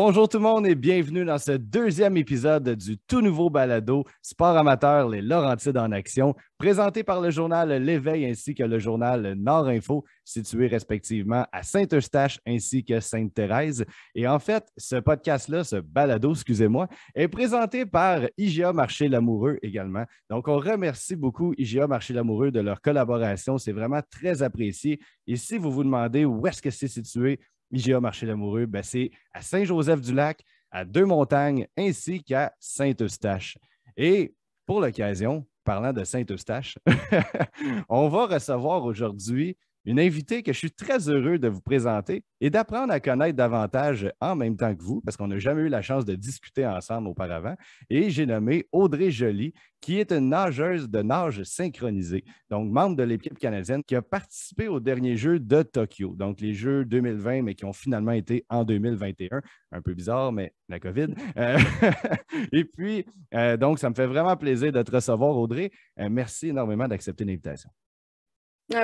Bonjour tout le monde et bienvenue dans ce deuxième épisode du tout nouveau balado Sport amateur, les Laurentides en action, présenté par le journal L'Éveil ainsi que le journal Nord Info, situé respectivement à Saint-Eustache ainsi que Sainte-Thérèse. Et en fait, ce podcast-là, ce balado, excusez-moi, est présenté par IGA Marché Lamoureux également. Donc, on remercie beaucoup IGA Marché Lamoureux de leur collaboration. C'est vraiment très apprécié. Et si vous vous demandez où est-ce que c'est situé, IGA Marché Lamoureux, ben c'est à Saint-Joseph-du-Lac, à Deux-Montagnes ainsi qu'à Saint-Eustache. Et pour l'occasion, parlant de Saint-Eustache, on va recevoir aujourd'hui une invitée que je suis très heureux de vous présenter et d'apprendre à connaître davantage en même temps que vous, parce qu'on n'a jamais eu la chance de discuter ensemble auparavant. Et j'ai nommé Audrey Joly, qui est une nageuse de nage synchronisée, donc membre de l'équipe canadienne qui a participé aux derniers Jeux de Tokyo, donc les Jeux 2020, mais qui ont finalement été en 2021. Un peu bizarre, mais la COVID. Euh, et puis, euh, donc, ça me fait vraiment plaisir de te recevoir, Audrey. Euh, merci énormément d'accepter l'invitation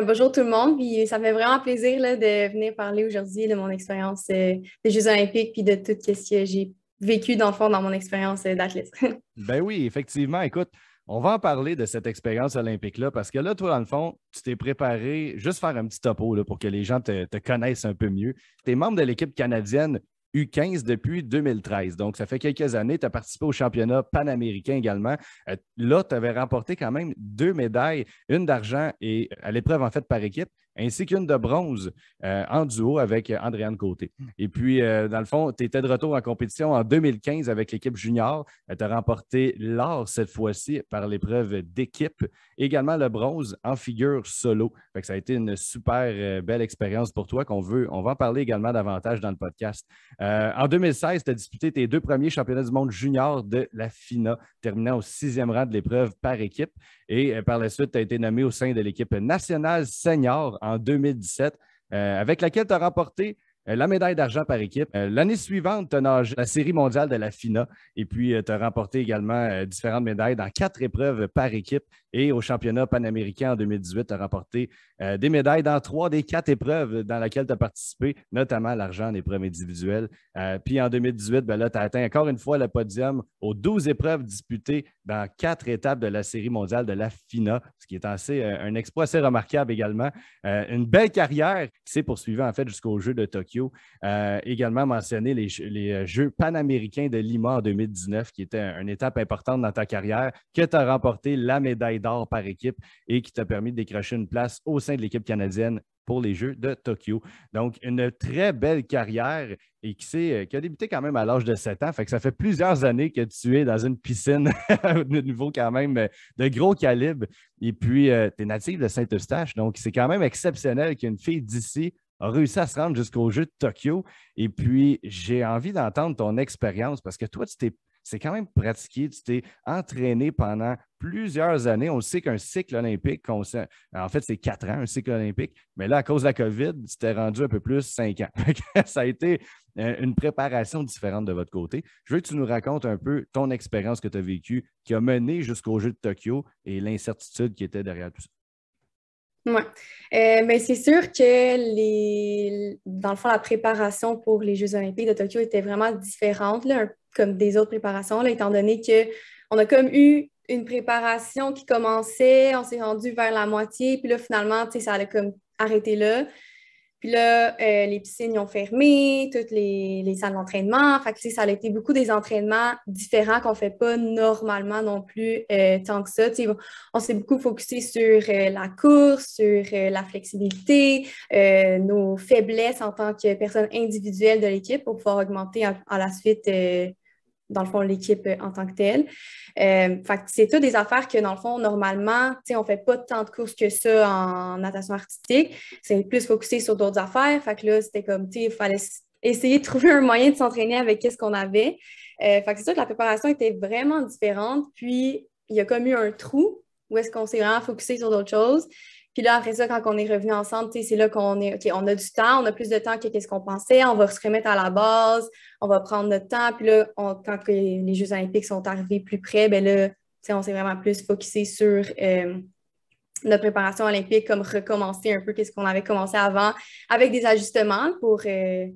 bonjour tout le monde, puis euh, ça fait vraiment plaisir de venir parler aujourd'hui de mon expérience euh, des Jeux olympiques puis de tout ce que j'ai vécu dans le fond dans mon expérience euh, d'athlète. ben oui, effectivement, écoute, on va en parler de cette expérience olympique-là parce que là, toi, dans le fond, tu t'es préparé, juste faire un petit topo pour que les gens te, te connaissent un peu mieux. Tu es membre de l'équipe canadienne U15 depuis 2013. Donc, ça fait quelques années. Tu as participé au championnat panaméricain également. Euh, là, tu avais remporté quand même deux médailles, une d'argent et à l'épreuve en fait par équipe ainsi qu'une de bronze euh, en duo avec Andréane Côté. Et puis, euh, dans le fond, tu étais de retour en compétition en 2015 avec l'équipe junior. Tu as remporté l'or cette fois-ci par l'épreuve d'équipe, également le bronze en figure solo. ça a été une super euh, belle expérience pour toi qu'on veut. On va en parler également davantage dans le podcast. en 2016, tu as disputé tes deux premiers championnats du monde junior de la FINA, terminant au sixième rang de l'épreuve par équipe. Et euh, par la suite, tu as été nommé au sein de l'équipe nationale senior en 2017, euh, avec laquelle tu as remporté euh, la médaille d'argent par équipe. L'année suivante, tu as nagé la Série mondiale de la FINA et puis tu as remporté également différentes médailles dans quatre épreuves par équipe, et au championnat panaméricain en 2018, tu as remporté euh, des médailles dans trois des quatre épreuves dans lesquelles tu as participé, notamment l'argent en épreuve individuelle. Euh, puis en 2018, ben tu as atteint encore une fois le podium aux 12 épreuves disputées dans quatre étapes de la Série mondiale de la FINA, ce qui est assez, euh, un exploit assez remarquable également. une belle carrière qui s'est poursuivie en fait jusqu'aux Jeux de Tokyo. également mentionné les, Jeux panaméricains de Lima en 2019, qui était une étape importante dans ta carrière, que tu as remporté la médaille d'or par équipe et qui t'a permis de décrocher une place au sein de l'équipe canadienne pour les Jeux de Tokyo. Donc, une très belle carrière et qui, euh, qui a débuté quand même à l'âge de 7 ans. Fait que ça fait plusieurs années que tu es dans une piscine de niveau quand même euh, de gros calibre. Et puis, euh, tu es native de Saint-Eustache. Donc, c'est quand même exceptionnel qu'une fille d'ici a réussi à se rendre jusqu'aux Jeux de Tokyo. Et puis, j'ai envie d'entendre ton expérience parce que toi, tu t'es c'est quand même pratiqué, tu t'es entraîné pendant plusieurs années. On sait qu'un cycle olympique, en fait, c'est quatre ans, un cycle olympique, mais là, à cause de la COVID, tu t'es rendu un peu plus cinq ans. Ça a été euh, une préparation différente de votre côté. Je veux que tu nous racontes un peu ton expérience que tu as vécue, qui a mené jusqu'au Jeux de Tokyo et l'incertitude qui était derrière tout ça. Oui. mais euh, ben, c'est sûr que dans le fond, la préparation pour les Jeux olympiques de Tokyo était vraiment différente, là, comme des autres préparations, étant donné qu'on a comme eu une préparation qui commençait, on s'est rendu vers la moitié, puis là, finalement, ça allait comme arrêter là. Puis là, euh, les piscines ont fermé, toutes les, salles d'entraînement. Fait ça a été beaucoup des entraînements différents qu'on ne fait pas normalement non plus euh, tant que ça. on s'est beaucoup focusé sur euh, la course, sur la flexibilité, nos faiblesses en tant que personne individuelle de l'équipe pour pouvoir augmenter à la suite dans le fond, l'équipe euh, en tant que telle. Euh, c'est tout des affaires que, dans le fond, normalement, on ne fait pas tant de courses que ça en natation artistique. C'est plus focusé sur d'autres affaires. Fait que là, c'était comme, tu il fallait essayer de trouver un moyen de s'entraîner avec ce qu'on avait. Euh, c'est sûr que la préparation était vraiment différente. Puis, il y a comme eu un trou où est-ce qu'on s'est vraiment focusé sur d'autres choses. Puis là, après ça, quand on est revenu ensemble, c'est là qu'on est, OK, on a du temps, on a plus de temps que qu'est-ce qu'on pensait, on va se remettre à la base, on va prendre notre temps. Puis là, quand les Jeux olympiques sont arrivés plus près, ben là, on s'est vraiment plus focusé sur euh, notre préparation olympique, comme recommencer un peu qu'est-ce qu'on avait commencé avant, avec des ajustements pour euh,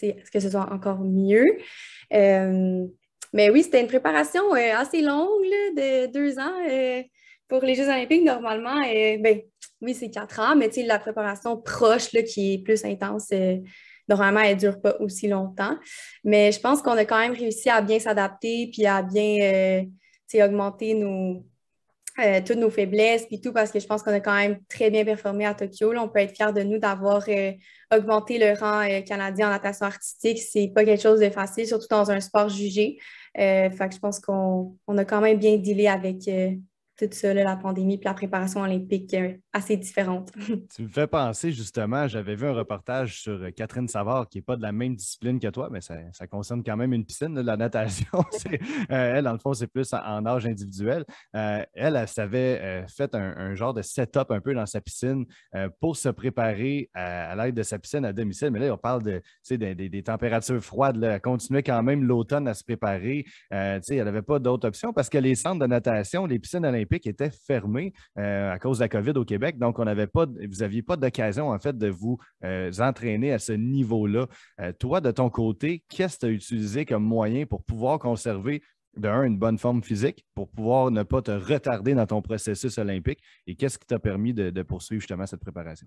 ce que ce soit encore mieux. Euh, mais oui, c'était une préparation assez longue, de deux ans pour les Jeux olympiques, normalement, et euh, ben, oui, c'est quatre ans, mais la préparation proche là, qui est plus intense, euh, normalement, elle ne dure pas aussi longtemps. Mais je pense qu'on a quand même réussi à bien s'adapter puis à bien euh, augmenter nos, toutes nos faiblesses puis tout, parce que je pense qu'on a quand même très bien performé à Tokyo. on peut être fiers de nous d'avoir augmenté le rang canadien en natation artistique. C'est pas quelque chose de facile, surtout dans un sport jugé. fait que je pense qu'on a quand même bien dealé avec toute seule, la pandémie, puis la préparation olympique, euh, assez différente. tu me fais penser justement, j'avais vu un reportage sur euh, Catherine Savard qui n'est pas de la même discipline que toi, mais ça, concerne quand même une piscine, la natation. Euh, elle, dans le fond, c'est plus en, âge individuel. Euh, elle, elle avait fait un, genre de setup un peu dans sa piscine pour se préparer à, l'aide de sa piscine à domicile. Mais là, on parle de, des, températures froides. Elle continuait quand même l'automne à se préparer. elle n'avait pas d'autre option parce que les centres de natation, les piscines olympiques étaient fermées à cause de la COVID au Québec. Donc, on pas, vous n'aviez pas d'occasion, en fait, de vous euh, entraîner à ce niveau-là. Euh, toi, de ton côté, qu'est-ce que tu as utilisé comme moyen pour pouvoir conserver, d'un, une bonne forme physique, pour pouvoir ne pas te retarder dans ton processus olympique? Et qu'est-ce qui t'a permis de poursuivre justement cette préparation?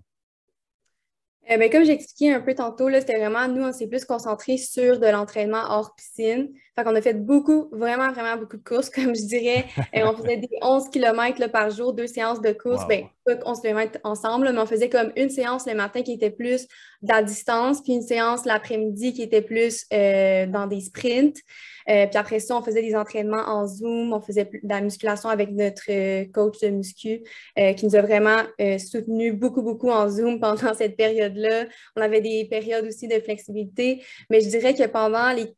Euh, ben, comme j'expliquais un peu tantôt, c'était vraiment, nous, on s'est plus concentré sur de l'entraînement hors piscine. Fait qu'on a fait beaucoup, vraiment, vraiment beaucoup de courses, comme je dirais. Et euh, on faisait des 11 km par jour, deux séances de course. On ben, se pas ensemble, mais on faisait comme une séance le matin qui était plus à distance, puis une séance l'après-midi qui était plus euh, dans des sprints. Euh, puis après ça, on faisait des entraînements en Zoom, on faisait de la musculation avec notre euh, coach de muscu euh, qui nous a vraiment soutenu beaucoup, beaucoup en Zoom pendant cette période-là. On avait des périodes aussi de flexibilité, mais je dirais que pendant les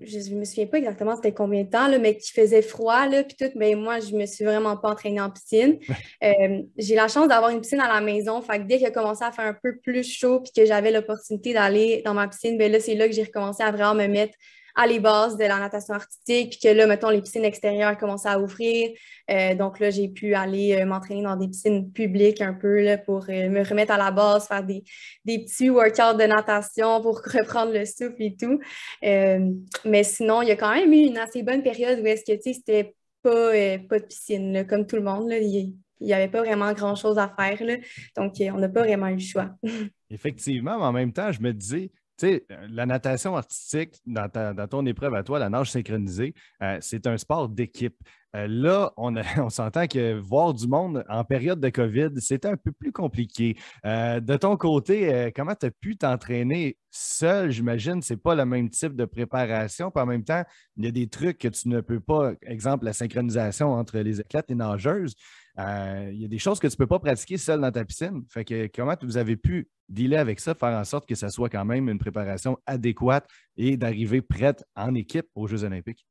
je ne me souviens pas exactement c'était combien de temps, mais qui faisait froid, là, puis tout, Mais ben, moi, je ne me suis vraiment pas entraînée en piscine. j'ai la chance d'avoir une piscine à la maison. Fait que dès qu'il a commencé à faire un peu plus chaud, puis que j'avais l'opportunité d'aller dans ma piscine, ben là, c'est là que j'ai recommencé à vraiment me mettre à les bases de la natation artistique, puis que là, mettons, les piscines extérieures commençaient à ouvrir. Euh, donc là, j'ai pu aller euh, m'entraîner dans des piscines publiques un peu pour euh, me remettre à la base, faire des, petits workouts de natation pour reprendre le souffle et tout. mais sinon, il y a quand même eu une assez bonne période où est-ce que, tu sais, c'était pas, pas de piscine, comme tout le monde. il, n'y avait pas vraiment grand-chose à faire. Donc, on n'a pas vraiment eu le choix. Effectivement, mais en même temps, je me disais, euh, la natation artistique, dans, ton épreuve à toi, la nage synchronisée, euh, c'est un sport d'équipe. Euh, là, on, s'entend que voir du monde en période de COVID, c'était un peu plus compliqué. Euh, de ton côté, euh, comment tu as pu t'entraîner seul? J'imagine c'est pas le même type de préparation. en même temps, il y a des trucs que tu ne peux pas, exemple la synchronisation entre les athlètes et nageuses. il y a des choses que tu ne peux pas pratiquer seul dans ta piscine. Fait que comment vous avez pu dealer avec ça, faire en sorte que ça soit quand même une préparation adéquate et d'arriver prête en équipe aux Jeux olympiques?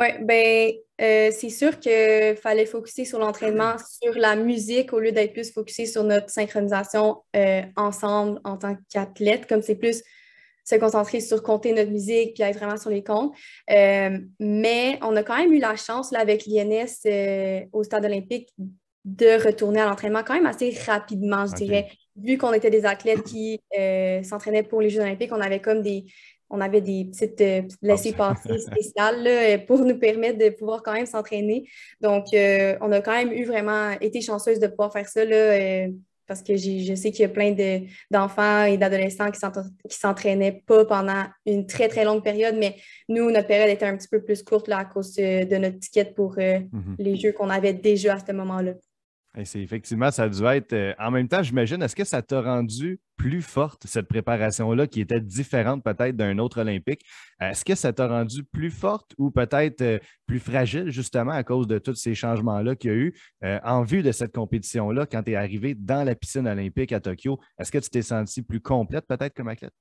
Oui, ben, euh, c'est sûr qu'il fallait focuser sur l'entraînement, sur la musique, au lieu d'être plus focusé sur notre synchronisation euh, ensemble en tant qu'athlète, comme c'est plus se concentrer sur compter notre musique puis être vraiment sur les comptes. Euh, mais on a quand même eu la chance, là, avec l'INS au stade olympique, de retourner à l'entraînement quand même assez rapidement, je dirais. Vu qu'on était des athlètes qui s'entraînaient pour les Jeux olympiques, on avait comme des, on avait des petites, euh, laissées-passer ah, spéciales euh, pour nous permettre de pouvoir quand même s'entraîner. Donc, euh, on a quand même eu vraiment été chanceuse de pouvoir faire ça là, parce que je sais qu'il y a plein d'enfants et d'adolescents qui s'entraînaient pas pendant une très, très longue période, mais nous, notre période était un petit peu plus courte là, à cause de notre ticket pour mm-hmm. les jeux qu'on avait déjà à ce moment-là c'est effectivement, ça a être. Euh, en même temps, j'imagine, est-ce que ça t'a rendu plus forte, cette préparation-là, qui était différente peut-être d'un autre Olympique? Est-ce que ça t'a rendu plus forte ou peut-être euh, plus fragile, justement, à cause de tous ces changements-là qu'il y a eu euh, en vue de cette compétition-là quand tu es arrivé dans la piscine olympique à Tokyo? Est-ce que tu t'es senti plus complète, peut-être, comme athlète?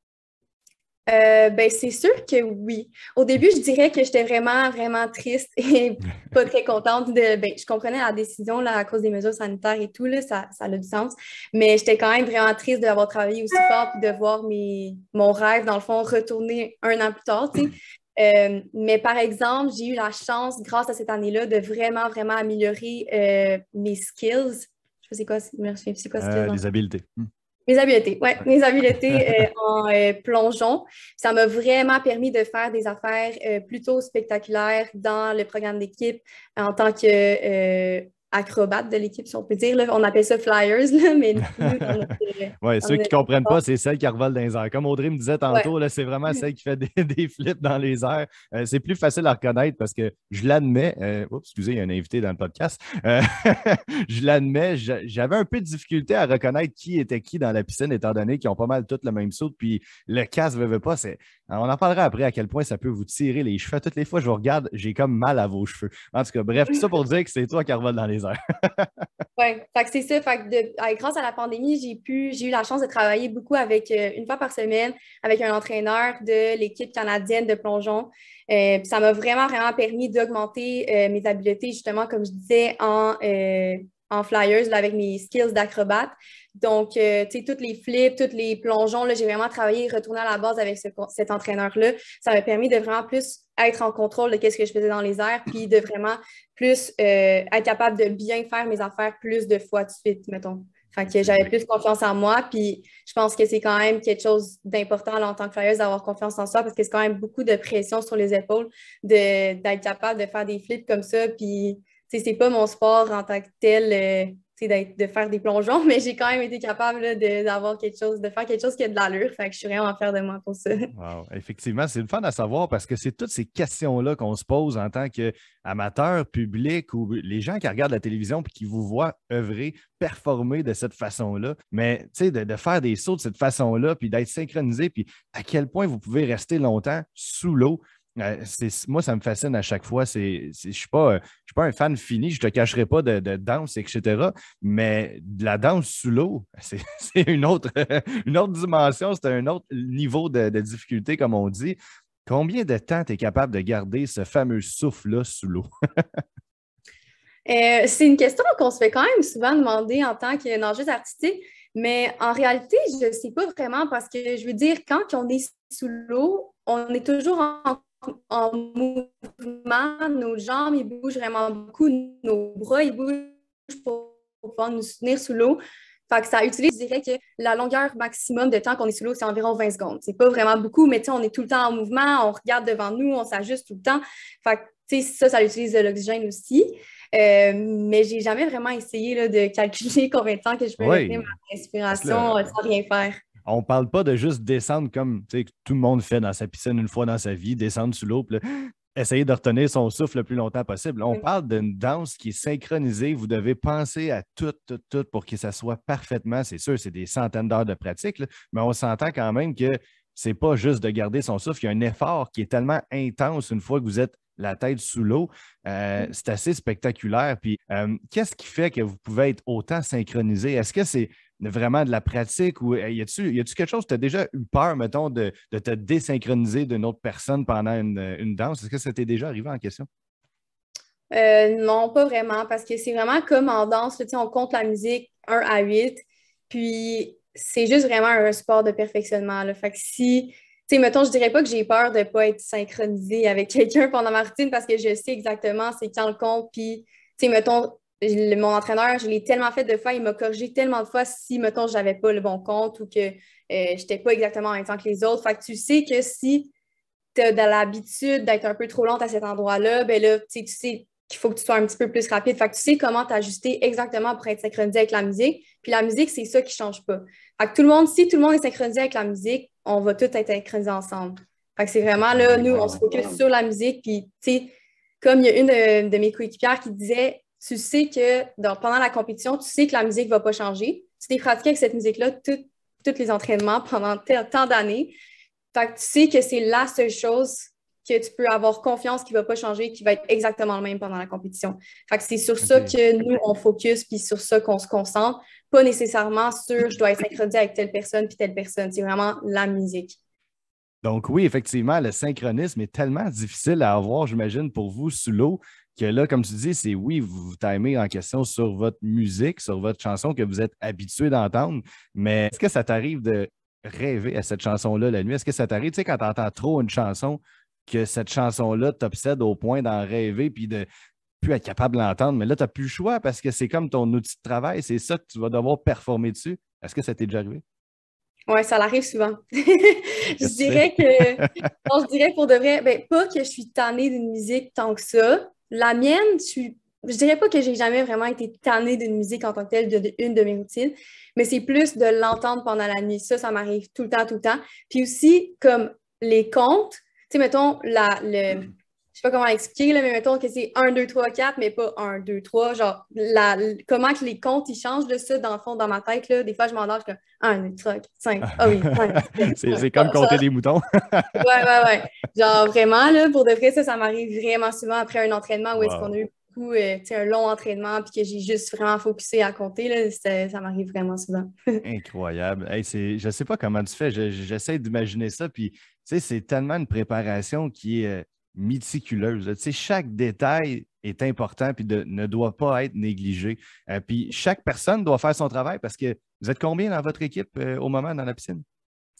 Euh, ben, c'est sûr que oui. Au début, je dirais que j'étais vraiment, vraiment triste et pas très contente. De, ben, je comprenais la décision là, à cause des mesures sanitaires et tout, là, ça, ça a du sens. Mais j'étais quand même vraiment triste d'avoir travaillé aussi fort et de voir mes, mon rêve, dans le fond, retourner un an plus tard. Euh, mais par exemple, j'ai eu la chance, grâce à cette année-là, de vraiment, vraiment améliorer euh, mes skills. Je sais pas quoi, c'est quoi skills? les habiletés. Hmm. Mes habiletés, mes habiletés euh, en euh, plongeon. Ça m'a vraiment permis de faire des affaires euh, plutôt spectaculaires dans le programme d'équipe en tant que acrobates de l'équipe, si on peut dire. On appelle ça flyers, mais Oui, ceux qui ne comprennent pas, c'est celle qui revole dans les airs. Comme Audrey me disait tantôt, c'est vraiment celle qui fait des, des flips dans les airs. Euh, c'est plus facile à reconnaître parce que je l'admets. Euh, oups, excusez, il y a un invité dans le podcast. Euh, je l'admets, j'avais un peu de difficulté à reconnaître qui était qui dans la piscine, étant donné qu'ils ont pas mal toutes le même saut. Puis le casse ne veut pas. On en parlera après à quel point ça peut vous tirer les cheveux. Toutes les fois, je vous regarde, j'ai comme mal à vos cheveux. En tout cas, bref, tout ça pour dire que c'est toi qui revole dans les oui, c'est ça. de, grâce à la pandémie, j'ai pu, j'ai eu la chance de travailler beaucoup avec, euh, une fois par semaine, avec un entraîneur de l'équipe canadienne de plongeon. Euh, ça m'a vraiment, vraiment permis d'augmenter euh, mes habiletés, justement, comme je disais, en en flyers là, avec mes skills d'acrobate. Donc, euh, tu sais, toutes les flips, toutes les plongeons, j'ai vraiment travaillé et retourné à la base avec cet entraîneur-là. Ça m'a permis de vraiment plus être en contrôle de quest ce que je faisais dans les airs, puis de vraiment plus euh, être capable de bien faire mes affaires plus de fois de suite, mettons. Fait que j'avais plus confiance en moi, puis je pense que c'est quand même quelque chose d'important en tant que flyers d'avoir confiance en soi parce que c'est quand même beaucoup de pression sur les épaules d'être capable de faire des flips comme ça, puis c'est pas mon sport en tant que tel, euh, de faire des plongeons, mais j'ai quand même été capable d'avoir quelque chose, de faire quelque chose qui a de l'allure. Fait que je suis vraiment fier de moi pour ça. Effectivement, c'est une fun à savoir parce que c'est toutes ces questions-là qu'on se pose en tant qu'amateur, public ou les gens qui regardent la télévision et qui vous voient œuvrer, performer de cette façon-là. Mais de, de faire des sauts de cette façon-là, puis d'être synchronisé, puis à quel point vous pouvez rester longtemps sous l'eau moi, ça me fascine à chaque fois. C'est, je ne euh, suis, pas un fan fini, je ne te cacherai pas de, de, danse, etc. Mais de la danse sous l'eau, c'est, une, autre, une autre dimension, c'est un autre niveau de, de, difficulté, comme on dit. Combien de temps tu es capable de garder ce fameux souffle-là sous l'eau? Euh, c'est une question qu'on se fait quand même souvent demander en tant qu'enjeu artistique. Mais en réalité, je ne sais pas vraiment parce que je veux dire, quand on est sous l'eau, on est toujours en en mouvement, nos jambes, ils bougent vraiment beaucoup, nos bras, ils bougent pour, pouvoir nous soutenir sous l'eau. Fait que ça utilise, je dirais que la longueur maximum de temps qu'on est sous l'eau, c'est environ 20 secondes. C'est pas vraiment beaucoup, mais on est tout le temps en mouvement, on regarde devant nous, on s'ajuste tout le temps. Fait que, ça, ça utilise de l'oxygène aussi. Mais euh, mais j'ai jamais vraiment essayé de calculer combien de temps que je peux tenir ma respiration euh, sans rien faire on parle pas de juste descendre comme tout le monde fait dans sa piscine une fois dans sa vie, descendre sous l'eau, essayer de retenir son souffle le plus longtemps possible. On parle d'une danse qui est synchronisée. Vous devez penser à tout, tout, tout pour que ça soit parfaitement. C'est sûr, c'est des centaines d'heures de pratique, mais on s'entend quand même que c'est pas juste de garder son souffle. Il y a un effort qui est tellement intense une fois que vous êtes la tête sous l'eau. Euh, mm. c'est assez spectaculaire. Puis, euh, qu'est-ce qui fait que vous pouvez être autant synchronisé? Est-ce que c'est vraiment de la pratique ou euh, y a-tu quelque chose, tu as déjà eu peur, mettons, de, te désynchroniser d'une autre personne pendant une, danse? Est-ce que ça t'est déjà arrivé en question? Euh, non, pas vraiment, parce que c'est vraiment comme en danse, on compte la musique 1 à 8, puis c'est juste vraiment un sport de perfectionnement. Là. Fait que si, tu sais, mettons, je dirais pas que j'ai peur de pas être synchronisée avec quelqu'un pendant ma routine parce que je sais exactement c'est quand le compte, puis, tu sais, mettons, mon entraîneur, je l'ai tellement fait de fois, il m'a corrigé tellement de fois si, mettons, je n'avais pas le bon compte ou que euh, je n'étais pas exactement en même temps que les autres. Fait tu sais que si tu as l'habitude d'être un peu trop lente à cet endroit-là, ben là, tu sais qu'il faut que tu sois un petit peu plus rapide. Fait tu sais comment t'ajuster exactement pour être synchronisé avec la musique. Puis la musique, c'est ça qui ne change pas. Fait tout le monde, si tout le monde est synchronisé avec la musique, on va tous être synchronisés ensemble. Fait c'est vraiment là, nous, on se focus sur la musique. Puis, tu sais, comme il y a une de mes coéquipières qui disait, tu sais que pendant la compétition, tu sais que la musique ne va pas changer. Tu t'es pratiqué avec cette musique-là tous les entraînements pendant tant d'années. tu sais que c'est la seule chose que tu peux avoir confiance qui ne va pas changer, qui va être exactement le même pendant la compétition. c'est sur ça que nous, on focus, puis sur ça qu'on se concentre, pas nécessairement sur je dois être synchronisé avec telle personne, puis telle personne. C'est vraiment la musique. Donc oui, effectivement, le synchronisme est tellement difficile à avoir, j'imagine, pour vous sous l'eau que là, comme tu dis, c'est oui, vous vous timez en question sur votre musique, sur votre chanson que vous êtes habitué d'entendre, mais est-ce que ça t'arrive de rêver à cette chanson-là la nuit? Est-ce que ça t'arrive, tu sais, quand tu entends trop une chanson, que cette chanson-là t'obsède au point d'en rêver puis de plus être capable d'entendre, mais là, tu n'as plus le choix parce que c'est comme ton outil de travail, c'est ça que tu vas devoir performer dessus. Est-ce que ça t'est déjà arrivé? Oui, ça l'arrive souvent. je dirais que, je dirais pour de vrai, ben, pas que je suis tannée d'une musique tant que ça, la mienne, tu, je dirais pas que j'ai jamais vraiment été tannée d'une musique en tant que telle, de, de, une de mes routines, mais c'est plus de l'entendre pendant la nuit. Ça, ça m'arrive tout le temps, tout le temps. Puis aussi, comme les contes, tu sais, mettons, la, le, mm sais pas comment expliquer, là, mais mettons que c'est 1, 2, 3, 4, mais pas 1, 2, 3. Genre, la, comment que les comptes, ils changent de ça, dans le fond, dans ma tête, là, des fois, je m'endors, je comme 1, 2, 3, 5. Ah oui, C'est comme compter des moutons. ouais, ouais, ouais. Genre, vraiment, là, pour de vrai, ça, ça m'arrive vraiment souvent après un entraînement où est-ce qu'on a eu beaucoup, euh, un long entraînement, puis que j'ai juste vraiment focusé à compter, ça m'arrive vraiment souvent. Incroyable. je ne sais pas comment tu fais, j'essaie d'imaginer ça, puis c'est tellement une préparation qui est euh, méticuleuse. chaque détail est important et ne doit pas être négligé. Euh, puis chaque personne doit faire son travail parce que vous êtes combien dans votre équipe euh, au moment dans la piscine?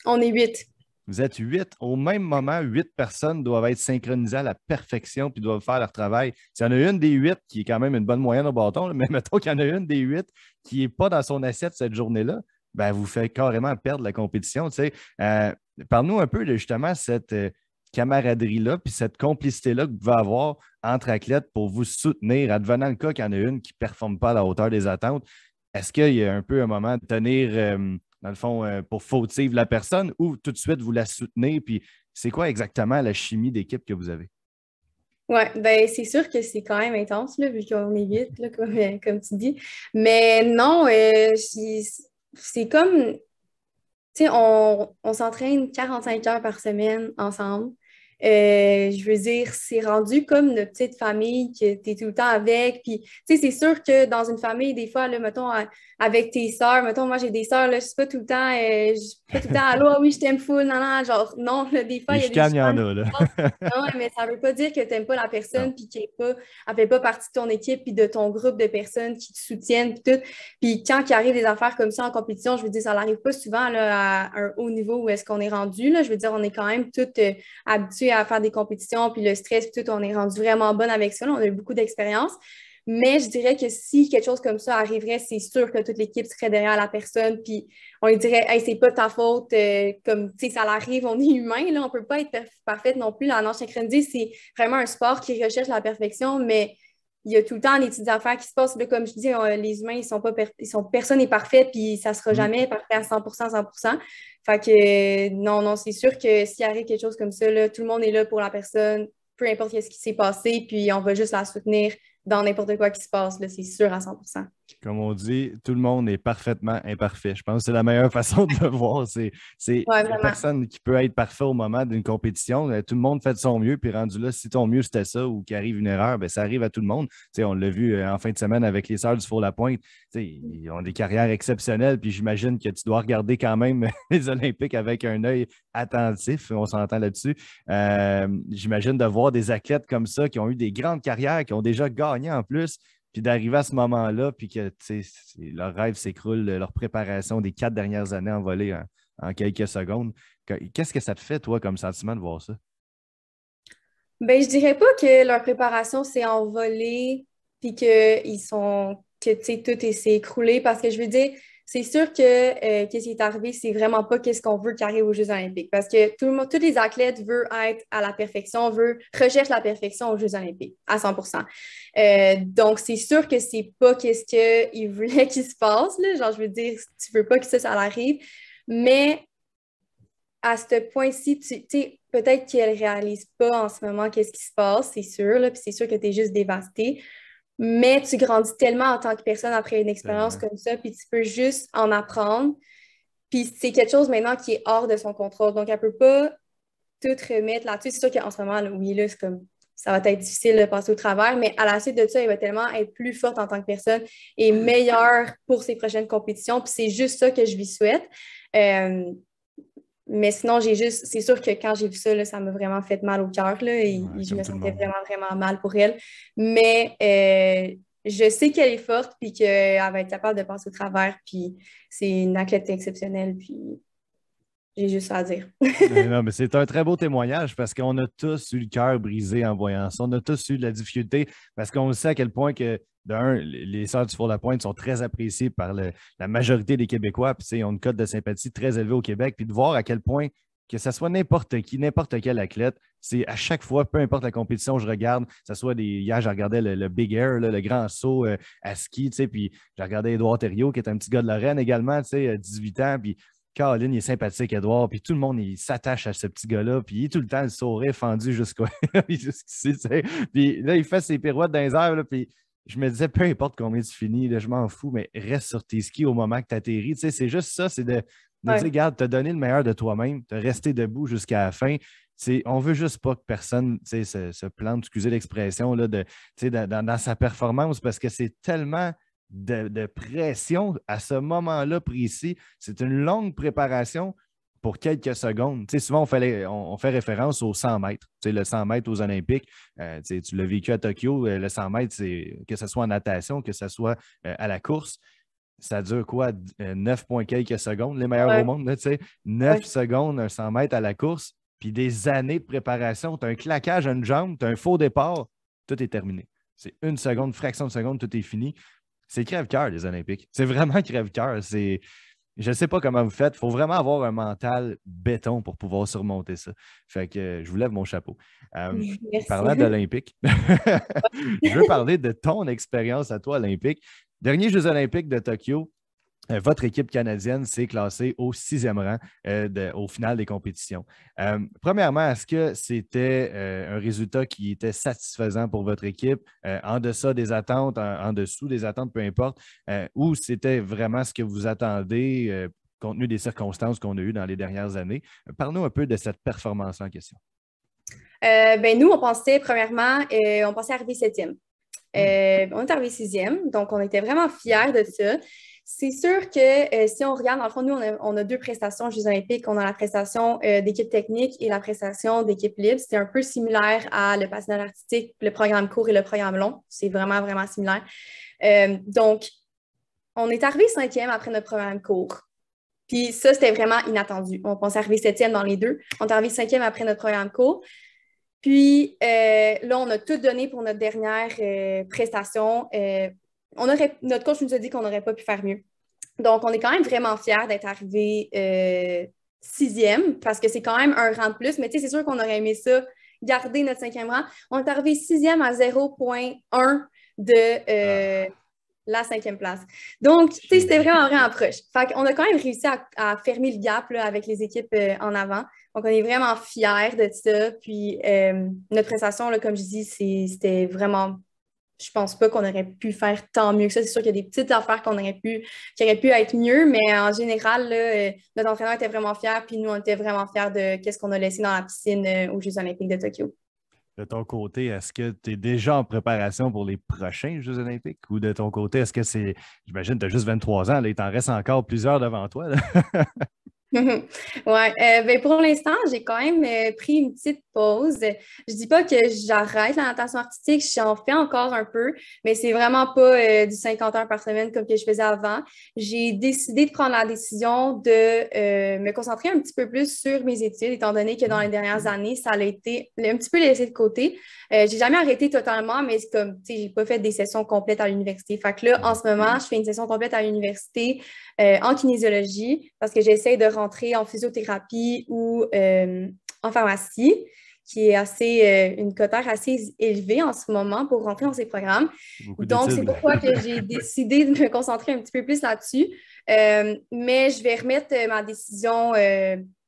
On est huit. Vous êtes huit. Au même moment, huit personnes doivent être synchronisées à la perfection puis doivent faire leur travail. S'il y en a une des huit qui est quand même une bonne moyenne au bâton, mais mettons qu'il y en a une des huit qui n'est pas dans son assiette cette journée-là, ben vous faites carrément perdre la compétition. Euh, parle-nous un peu de justement cette camaraderie-là, puis cette complicité-là que vous pouvez avoir entre athlètes pour vous soutenir, advenant le cas qu'il y en a une qui ne performe pas à la hauteur des attentes, est-ce qu'il y a un peu un moment de tenir, euh, dans le fond, euh, pour fautive la personne ou tout de suite vous la soutenez? Puis c'est quoi exactement la chimie d'équipe que vous avez? Oui, ben c'est sûr que c'est quand même intense, là, vu qu'on est vite, euh, comme, tu dis. Mais non, c'est comme on, on s'entraîne 45 heures par semaine ensemble. Euh, je veux dire, c'est rendu comme une petite famille que tu es tout le temps avec. Puis, tu sais, c'est sûr que dans une famille, des fois, là, mettons, avec tes sœurs, mettons, moi, j'ai des sœurs, là, je suis pas tout le temps, euh, je suis pas tout le temps, allô, oui, je t'aime full, non, non, genre, non, des fois, il y a des. choses y en là. non, mais ça veut pas dire que tu n'aimes pas la personne, puis qu'elle pas, fait pas partie de ton équipe, puis de ton groupe de personnes qui te soutiennent, puis tout. Puis, quand il arrive des affaires comme ça en compétition, je veux dire, ça n'arrive pas souvent, là, à un haut niveau où est-ce qu'on est rendu, là. Je veux dire, on est quand même toutes euh, à faire des compétitions, puis le stress, puis tout, on est rendu vraiment bonne avec ça. on a eu beaucoup d'expérience. Mais je dirais que si quelque chose comme ça arriverait, c'est sûr que toute l'équipe serait derrière la personne, puis on lui dirait Hey, c'est pas ta faute, euh, comme tu sais, ça l'arrive, on est humain, là, on peut pas être parfaite non plus. La synchronisée, c'est vraiment un sport qui recherche la perfection, mais il y a tout le temps des petites affaires qui se passent. comme je dis, les humains, ils sont pas sont, personne n'est parfait, puis ça ne sera mm. jamais parfait à 100 100 Fait que non, non, c'est sûr que s'il arrive quelque chose comme ça, tout le monde est là pour la personne, peu importe ce qui s'est passé, puis on va juste la soutenir dans n'importe quoi qui se passe. C'est sûr à 100 comme on dit, tout le monde est parfaitement imparfait. Je pense que c'est la meilleure façon de le voir. C'est une personne qui peut être parfait au moment d'une compétition. Euh, tout le monde fait de son mieux, puis rendu là, si ton mieux c'était ça ou qu'il arrive une erreur, ben, ça arrive à tout le monde. on l'a vu euh, en fin de semaine avec les Sœurs du Four-la-Pointe. Ils ont des carrières exceptionnelles, puis j'imagine que tu dois regarder quand même les Olympiques avec un œil attentif. On s'entend là-dessus. Euh, j'imagine de voir des athlètes comme ça qui ont eu des grandes carrières, qui ont déjà gagné en plus. Puis d'arriver à ce moment-là, puis que leur rêve s'écroule, leur préparation des quatre dernières années envolée en, quelques secondes. Qu'est-ce que ça te fait, toi, comme sentiment de voir ça? Ben, je dirais pas que leur préparation s'est envolée, puis qu'ils sont que tout s'est écroulé, parce que je veux dire, c'est sûr que euh, qu'est-ce qui est arrivé, c'est vraiment pas qu'est-ce qu'on veut qu'arrive aux Jeux Olympiques parce que tout le monde, tous les athlètes veulent être à la perfection, veulent recherchent la perfection aux Jeux Olympiques à 100%. Euh, donc c'est sûr que c'est pas qu'est-ce qu'ils voulaient qu'il se passe genre je veux dire, tu veux pas que ça ça arrive, mais à ce point-ci, tu peut-être qu'elle réalise pas en ce moment qu'est-ce qui se passe, c'est sûr, puis c'est sûr que tu es juste dévastée mais tu grandis tellement en tant que personne après une expérience comme ça, puis tu peux juste en apprendre. Puis c'est quelque chose maintenant qui est hors de son contrôle. Donc, elle ne peut pas tout remettre là-dessus. C'est sûr qu'en ce moment, là, oui, là, c'est comme ça va être difficile de passer au travers, mais à la suite de ça, elle va tellement être plus forte en tant que personne et meilleure pour ses prochaines compétitions. Puis c'est juste ça que je lui souhaite. Euh, mais sinon, j'ai juste, c'est sûr que quand j'ai vu ça, là, ça m'a vraiment fait mal au cœur et, je me sentais vraiment, vraiment mal pour elle. Mais euh, je sais qu'elle est forte puis qu'elle va être capable de passer au travers. Puis c'est une athlète exceptionnelle. Puis j'ai juste ça à dire. Ben mais c'est un très beau témoignage parce qu'on a tous eu le cœur brisé en voyant ça. On a tous eu de la difficulté parce qu'on sait à quel point que d'un, les Sœurs du Four la Pointe sont très appréciés par la majorité des Québécois. Puis, ont une cote de sympathie très élevée au Québec. Puis de voir à quel point que ce soit n'importe qui, n'importe quel athlète, c'est à chaque fois, peu importe la compétition, je regarde, que ce soit des. Hier, je regardais le, le Big Air, le grand saut euh, à ski, tu puis je regardais Édouard Thériault, qui est un petit gars de Lorraine également, tu 18 euh, ans, puis Caroline, il est sympathique, Edouard, puis tout le monde, il s'attache à ce petit gars-là, puis il est tout le temps le saurait fendu jusqu'au jusqu'ici, Puis là, il fait ses pirouettes dans les puis je me disais, peu importe combien tu finis, là, je m'en fous, mais reste sur tes skis au moment que tu atterris. c'est juste ça, c'est de, regarde, te donner le meilleur de toi-même, de rester debout jusqu'à la fin. on ne veut juste pas que personne se, se plante, excusez l'expression, dans, sa performance parce que c'est tellement de, de, pression à ce moment-là précis. C'est une longue préparation pour quelques secondes. souvent, on fait, on, fait référence aux 100 mètres. Tu le 100 mètres aux Olympiques, euh, tu, l'as vécu à Tokyo, euh, le 100 mètres, que ce soit en natation, que ce soit euh, à la course, ça dure quoi? 9 points quelques secondes, les meilleurs au monde. 9 secondes, 100 mètres à la course, puis des années de préparation. Tu as un claquage à une jambe, tu as un faux départ, tout est terminé. C'est une seconde, fraction de seconde, tout est fini. C'est crève-cœur, les Olympiques. C'est vraiment crève-cœur. C'est je ne sais pas comment vous faites. Il faut vraiment avoir un mental béton pour pouvoir surmonter ça. Fait que euh, je vous lève mon chapeau. Euh, parlant d'Olympique, je veux parler de ton expérience à toi, Olympique. Dernier Jeux olympiques de Tokyo, euh, votre équipe canadienne s'est classée au sixième rang euh, au final des compétitions. Euh, premièrement, est-ce que c'était un résultat qui était satisfaisant pour votre équipe, en deçà des attentes, en, dessous des attentes, peu importe, ou c'était vraiment ce que vous attendez compte tenu des circonstances qu'on a eues dans les dernières années? Parle-nous un peu de cette performance en question. ben nous, on pensait, premièrement, on pensait arriver septième. on est arrivé sixième, donc on était vraiment fiers de ça. C'est sûr que euh, si on regarde, dans le fond, nous, on a, deux prestations Jeux olympiques. On a la prestation euh, d'équipe technique et la prestation d'équipe libre. C'est un peu similaire à le patinage artistique, le programme court et le programme long. C'est vraiment, vraiment similaire. Euh, donc, on est arrivé cinquième après notre programme court. Puis ça, c'était vraiment inattendu. On pensait arriver septième dans les deux. On est arrivé cinquième après notre programme court. Puis là, on a tout donné pour notre dernière prestation on aurait, notre coach nous a dit qu'on n'aurait pas pu faire mieux. Donc, on est quand même vraiment fiers d'être arrivé euh, sixième parce que c'est quand même un rang de plus. Mais tu sais, c'est sûr qu'on aurait aimé ça, garder notre cinquième rang. On est arrivé sixième à 0.1 de euh, ah. la cinquième place. Donc, tu sais, c'était vraiment vraiment proche. Fait qu'on a quand même réussi à, fermer le gap avec les équipes euh, en avant. Donc, on est vraiment fiers de ça. Puis, notre prestation, comme je dis, c'était vraiment je pense pas qu'on aurait pu faire tant mieux que ça. C'est sûr qu'il y a des petites affaires qu'on aurait pu, qui auraient pu être mieux, mais en général, euh, notre entraîneur était vraiment fier, puis nous, on était vraiment fiers de ce qu'on a laissé dans la piscine euh, aux Jeux olympiques de Tokyo. De ton côté, est-ce que tu es déjà en préparation pour les prochains Jeux olympiques ou de ton côté, est-ce que c'est, j'imagine, tu as juste 23 ans, là, il t'en reste encore plusieurs devant toi. oui, euh, ben, pour l'instant, j'ai quand même pris une petite pause. Je dis pas que j'arrête la natation artistique, j'en fais encore un peu, mais c'est vraiment pas euh, du 50 heures par semaine comme que je faisais avant. J'ai décidé de prendre la décision de euh, me concentrer un petit peu plus sur mes études, étant donné que dans les dernières mm-hmm. années, ça a été un petit peu laissé de côté. Je euh, j'ai jamais arrêté totalement, mais c'est comme, tu sais, j'ai pas fait des sessions complètes à l'université. Fait là, en ce moment, mm-hmm. je fais une session complète à l'université en kinésiologie parce que j'essaie de rentrer en physiothérapie ou en pharmacie qui est assez euh, une cotère assez élevée en ce moment pour rentrer dans ces programmes. Donc, c'est pourquoi que j'ai décidé de me concentrer un petit peu plus là-dessus. Euh, mais je vais remettre euh, ma décision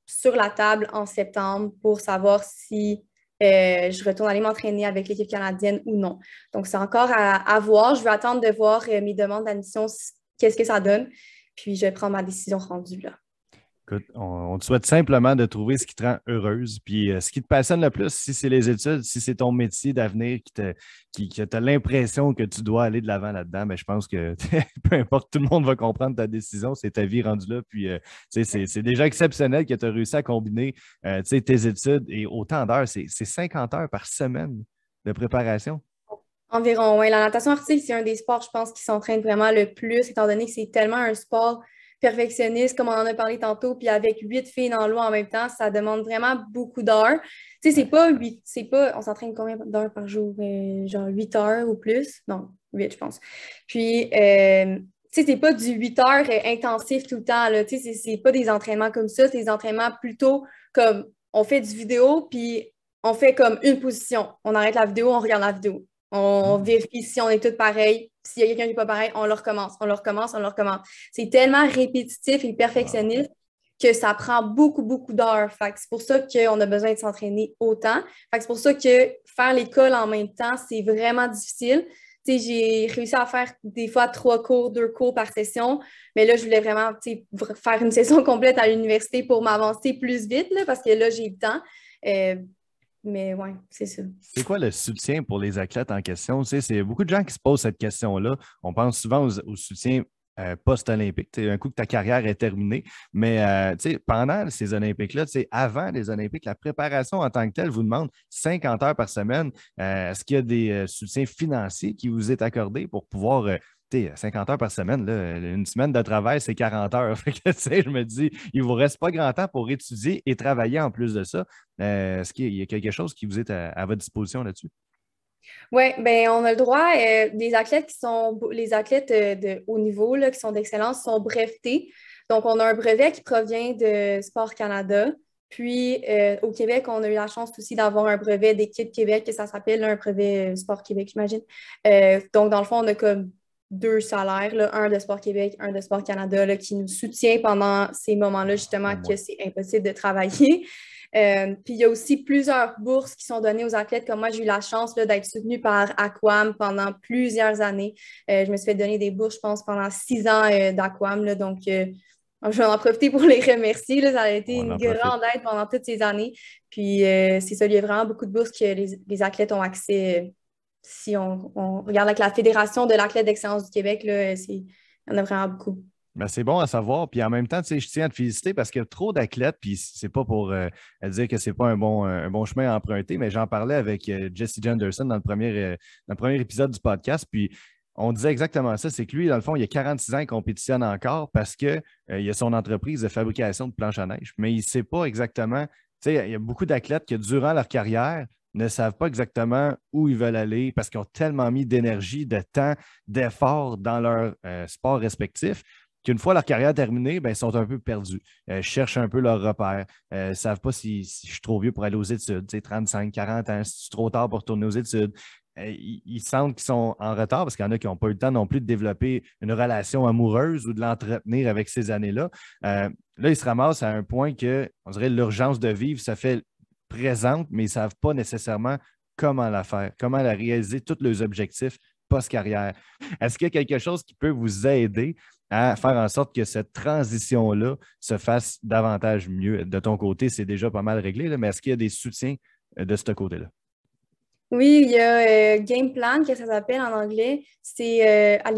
sur la table en septembre pour savoir si je retourne aller m'entraîner avec l'équipe canadienne ou non. Donc, c'est encore à, à, voir. Je vais attendre de voir mes demandes d'admission, qu'est-ce que ça donne. Puis, je prends ma décision rendue là on, te souhaite simplement de trouver ce qui te rend heureuse, puis euh, ce qui te passionne le plus, si c'est les études, si c'est ton métier d'avenir qui te, qui, as l'impression que tu dois aller de l'avant là-dedans, mais ben, je pense que peu importe, tout le monde va comprendre ta décision, c'est ta vie rendue là, puis euh, c'est déjà exceptionnel que tu as réussi à combiner euh, tes études et autant d'heures, c'est 50 heures par semaine de préparation. Environ, oui. La natation artistique, c'est un des sports, je pense, qui s'entraîne vraiment le plus, étant donné que c'est tellement un sport perfectionniste, comme on en a parlé tantôt, puis avec huit filles dans l'eau en même temps, ça demande vraiment beaucoup d'heures. Tu sais, c'est pas huit, c'est pas, on s'entraîne combien d'heures par jour? Euh, genre huit heures ou plus? Non, huit, je pense. Puis, euh, tu sais, c'est pas du huit heures euh, intensif tout le temps, là. Tu sais, c'est pas des entraînements comme ça, c'est des entraînements plutôt comme on fait du vidéo, puis on fait comme une position. On arrête la vidéo, on regarde la vidéo. On mm. vérifie si on est tous pareils. S'il y a quelqu'un qui n'est pas pareil, on le recommence, on le recommence, on le recommence. C'est tellement répétitif et perfectionniste que ça prend beaucoup, beaucoup d'heures. C'est pour ça qu'on a besoin de s'entraîner autant. C'est pour ça que faire l'école en même temps, c'est vraiment difficile. J'ai réussi à faire des fois trois cours, deux cours par session, mais là, je voulais vraiment faire une session complète à l'université pour m'avancer plus vite, parce que là, j'ai le temps. Euh, mais oui, c'est ça. C'est quoi le soutien pour les athlètes en question? Tu sais, c'est beaucoup de gens qui se posent cette question-là. On pense souvent au soutien euh, post-olympique. Un coup que ta carrière est terminée, mais euh, sais, pendant ces Olympiques-là, avant les Olympiques, la préparation en tant que telle vous demande 50 heures par semaine. Euh, est-ce qu'il y a des soutiens financiers qui vous est accordé pour pouvoir 50 heures par semaine, une semaine de travail, c'est 40 heures. je me dis, il ne vous reste pas grand temps pour étudier et travailler en plus de ça. Euh, est-ce qu'il y a quelque chose qui vous est à, votre disposition là-dessus? Oui, ben on a le droit. Euh, des athlètes qui sont les athlètes euh, de haut niveau, là, qui sont d'excellence, sont brevetés. Donc, on a un brevet qui provient de Sport Canada. Puis, au Québec, on a eu la chance aussi d'avoir un brevet d'équipe Québec, que ça s'appelle un brevet Sport Québec, j'imagine. donc, dans le fond, on a comme deux salaires, là, un de Sport Québec, un de Sport Canada, qui nous soutient pendant ces moments-là, justement, que c'est impossible de travailler. Euh, puis il y a aussi plusieurs bourses qui sont données aux athlètes. Comme moi, j'ai eu la chance d'être soutenue par Aquam pendant plusieurs années. Euh, je me suis fait donner des bourses, je pense, pendant six ans euh, d'Aquam. Donc, je vais en profiter pour les remercier. Ça a été une grande aide pendant toutes ces années. Puis c'est ça, il y a vraiment beaucoup de bourses que les, les athlètes ont accès si on, regarde avec la Fédération de l'athlète d'excellence du Québec, il y en a vraiment beaucoup. Ben, c'est bon à savoir. Puis en même temps, je tiens à te féliciter parce qu'il y a trop d'athlètes, puis c'est pas pour euh, dire que c'est pas un bon, chemin à emprunter, mais j'en parlais avec euh, Jesse Jenderson euh, dans le, premier, épisode du podcast. Puis on disait exactement ça, c'est que lui, dans le fond, il a 46 ans, il compétitionne encore parce qu'il a son entreprise de fabrication de planches à neige, mais il ne sait pas exactement. il y a beaucoup d'athlètes que durant leur carrière ne savent pas exactement où ils veulent aller parce qu'ils ont tellement mis d'énergie, de temps, d'efforts dans leur euh, sport respectif qu'une fois leur carrière terminée, ben, ils sont un peu perdus, Ils euh, cherchent un peu leur repère, ne euh, savent pas si, je suis trop vieux pour aller aux études, 35, 40 ans, si c'est trop tard pour retourner aux études. ils, sentent qu'ils sont en retard parce qu'il y en a qui n'ont pas eu le temps non plus de développer une relation amoureuse ou de l'entretenir avec ces années-là. là, ils se ramassent à un point que, on dirait, l'urgence de vivre ça fait présente, mais ils ne savent pas nécessairement comment la faire, comment la réaliser, tous leurs objectifs post-carrière. Est-ce qu'il y a quelque chose qui peut vous aider à faire en sorte que cette transition-là se fasse davantage mieux? De ton côté, c'est déjà pas mal réglé, mais est-ce qu'il y a des soutiens euh, de ce côté-là? Oui, il y a euh, Game Plan, que ça s'appelle en anglais. C'est euh, à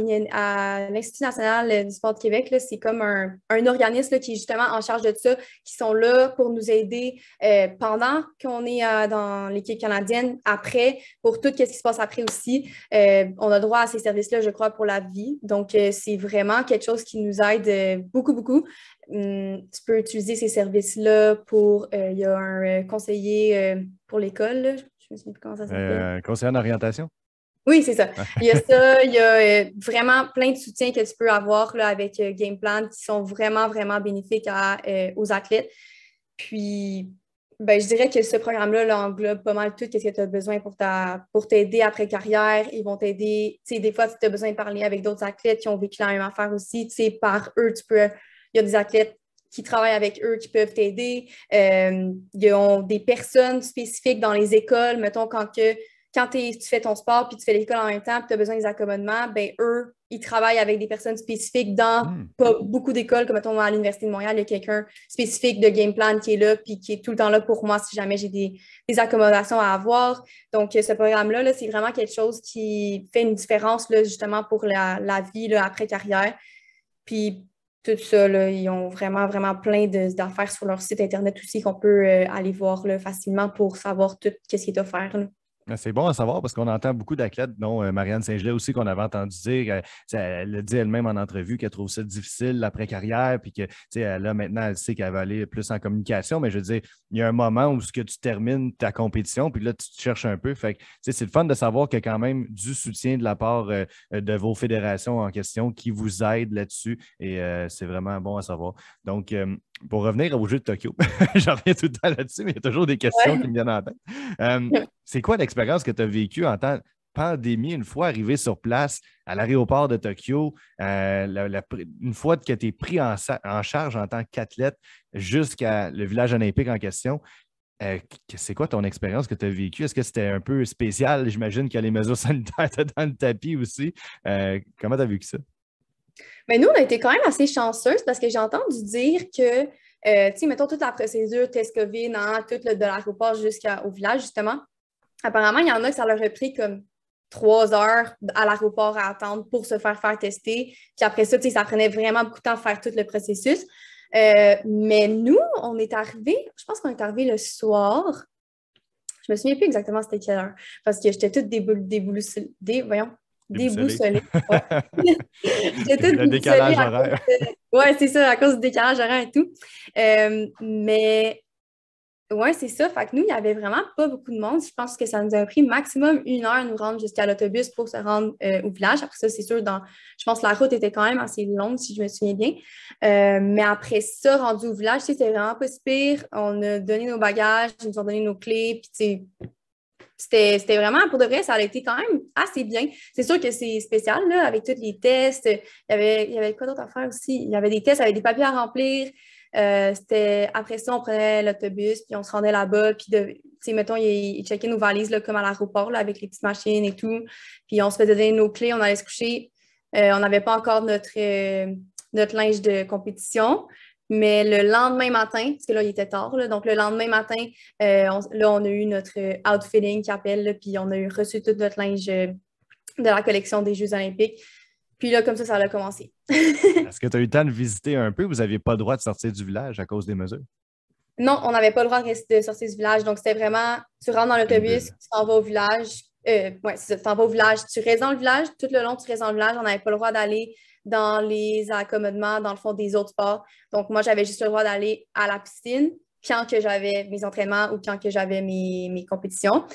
l'Institut national euh, du sport de Québec. C'est comme un, un organisme là, qui est justement en charge de ça, qui sont là pour nous aider euh, pendant qu'on est dans l'équipe canadienne, après, pour tout ce qui se passe après aussi. on a droit à ces services-là, je crois, pour la vie. Donc, c'est vraiment quelque chose qui nous aide beaucoup, beaucoup. Hum, tu peux utiliser ces services-là pour, il y a un conseiller pour l'école, je ne plus ça euh, s'appelle. en orientation? Oui, c'est ça. Ah. Il y a ça, il y a euh, vraiment plein de soutiens que tu peux avoir là, avec euh, Game Plan qui sont vraiment, vraiment bénéfiques aux athlètes. Puis, ben, je dirais que ce programme-là englobe pas mal tout ce que tu as besoin pour, t'aider après carrière. Ils vont t'aider. des fois, si tu as besoin de parler avec d'autres athlètes qui ont vécu la même affaire aussi, par eux, tu peux. Il y a des athlètes qui travaillent avec eux, qui peuvent t'aider. Euh, ils ont des personnes spécifiques dans les écoles. Mettons, quand, que, quand tu fais ton sport puis tu fais l'école en même temps puis tu as besoin des accommodements, ben eux, ils travaillent avec des personnes spécifiques dans hmm. beaucoup d'écoles, comme mettons à l'Université de Montréal, il y a quelqu'un spécifique de game plan qui est là, puis qui est tout le temps là pour moi si jamais j'ai des, accommodations à avoir. Donc, euh, ce programme-là, c'est vraiment quelque chose qui fait une différence là, justement pour la, vie après carrière. Puis tout ça. Là, ils ont vraiment, vraiment plein d'affaires sur leur site Internet aussi qu'on peut euh, aller voir là, facilement pour savoir tout ce qui est offert. Là. C'est bon à savoir parce qu'on entend beaucoup d'athlètes, dont euh, Marianne Saint-Gelais aussi, qu'on avait entendu dire. Euh, elle le dit elle-même en entrevue qu'elle trouve ça difficile l'après-carrière, puis que là, maintenant, elle sait qu'elle va aller plus en communication. Mais je veux dire, il y a un moment où ce que tu termines ta compétition, puis là, tu te cherches un peu. Fait c'est le fun de savoir que quand même du soutien de la part euh, de vos fédérations en question qui vous aident là-dessus. Et c'est vraiment bon à savoir. Donc, pour revenir au jeu de Tokyo, j'en reviens tout le temps là-dessus, mais il y a toujours des questions qui me viennent en tête. Euh, c'est quoi l'expérience que tu as vécue en tant que pandémie, une fois arrivé sur place à l'aéroport de Tokyo, euh, une fois que tu es pris en, charge en tant qu'athlète jusqu'à le village olympique en question, euh, c'est quoi ton expérience que tu as vécue? Est-ce que c'était un peu spécial? J'imagine que les mesures sanitaires dans le tapis aussi. comment tu as vécu ça? Mais nous, on a été quand même assez chanceuse parce que j'ai entendu dire que, euh, tu sais, mettons toute la procédure, test COVID, hein, tout de l'aéroport jusqu'au village, justement, apparemment, il y en a que ça leur a pris comme trois heures à l'aéroport à attendre pour se faire faire tester. Puis après ça, tu sais, ça prenait vraiment beaucoup de temps à faire tout le processus. Euh, mais nous, on est arrivés, je pense qu'on est arrivés le soir. Je me souviens plus exactement c'était quelle heure, parce que j'étais toute déboulée, voyons, Déboussolé. J'étais décalage horaire. Oui, c'est ça, à cause du décalage horaire et tout. Euh, mais oui, c'est ça. Fait que nous, il n'y avait vraiment pas beaucoup de monde. Je pense que ça nous a pris maximum une heure à nous rendre jusqu'à l'autobus pour se rendre euh, au village. Après ça, c'est sûr, dans, je pense que la route était quand même assez longue, si je me souviens bien. Euh, mais après ça, rendu au village, c'était vraiment pas si pire. On a donné nos bagages, ils nous ont donné nos clés, puis c'était vraiment, pour de vrai, ça a été quand même assez bien. C'est sûr que c'est spécial, là, avec tous les tests. Il y avait, il quoi d'autre à faire aussi? Il y avait des tests, il y avait des papiers à remplir. Euh, après ça, on prenait l'autobus, puis on se rendait là-bas, puis sais, mettons, ils, checkaient nos valises là, comme à l'aéroport avec les petites machines et tout. Puis on se faisait donner nos clés, on allait se coucher. Euh, on n'avait pas encore notre, euh, notre linge de compétition. Mais le lendemain matin, parce que là, il était tard, donc le lendemain matin, euh, là, on a eu notre euh, outfitting qui appelle, puis on a eu reçu toute notre linge euh, de la collection des Jeux olympiques. Puis là, comme ça, ça a commencé. Est-ce que tu as eu le temps de visiter un peu? Vous n'aviez pas le droit de sortir du village à cause des mesures? Non, on n'avait pas le droit de sortir du village. Donc, c'était vraiment, tu rentres dans l'autobus, tu t'en vas au village. Oui, tu t'en vas au village, tu restes dans le village. Tout le long, tu restes dans le village. On n'avait pas le droit d'aller dans les accommodements, dans le fond, des autres sports. Donc, moi, j'avais juste le droit d'aller à la piscine quand que j'avais mes entraînements ou quand que j'avais mes, mes, compétitions.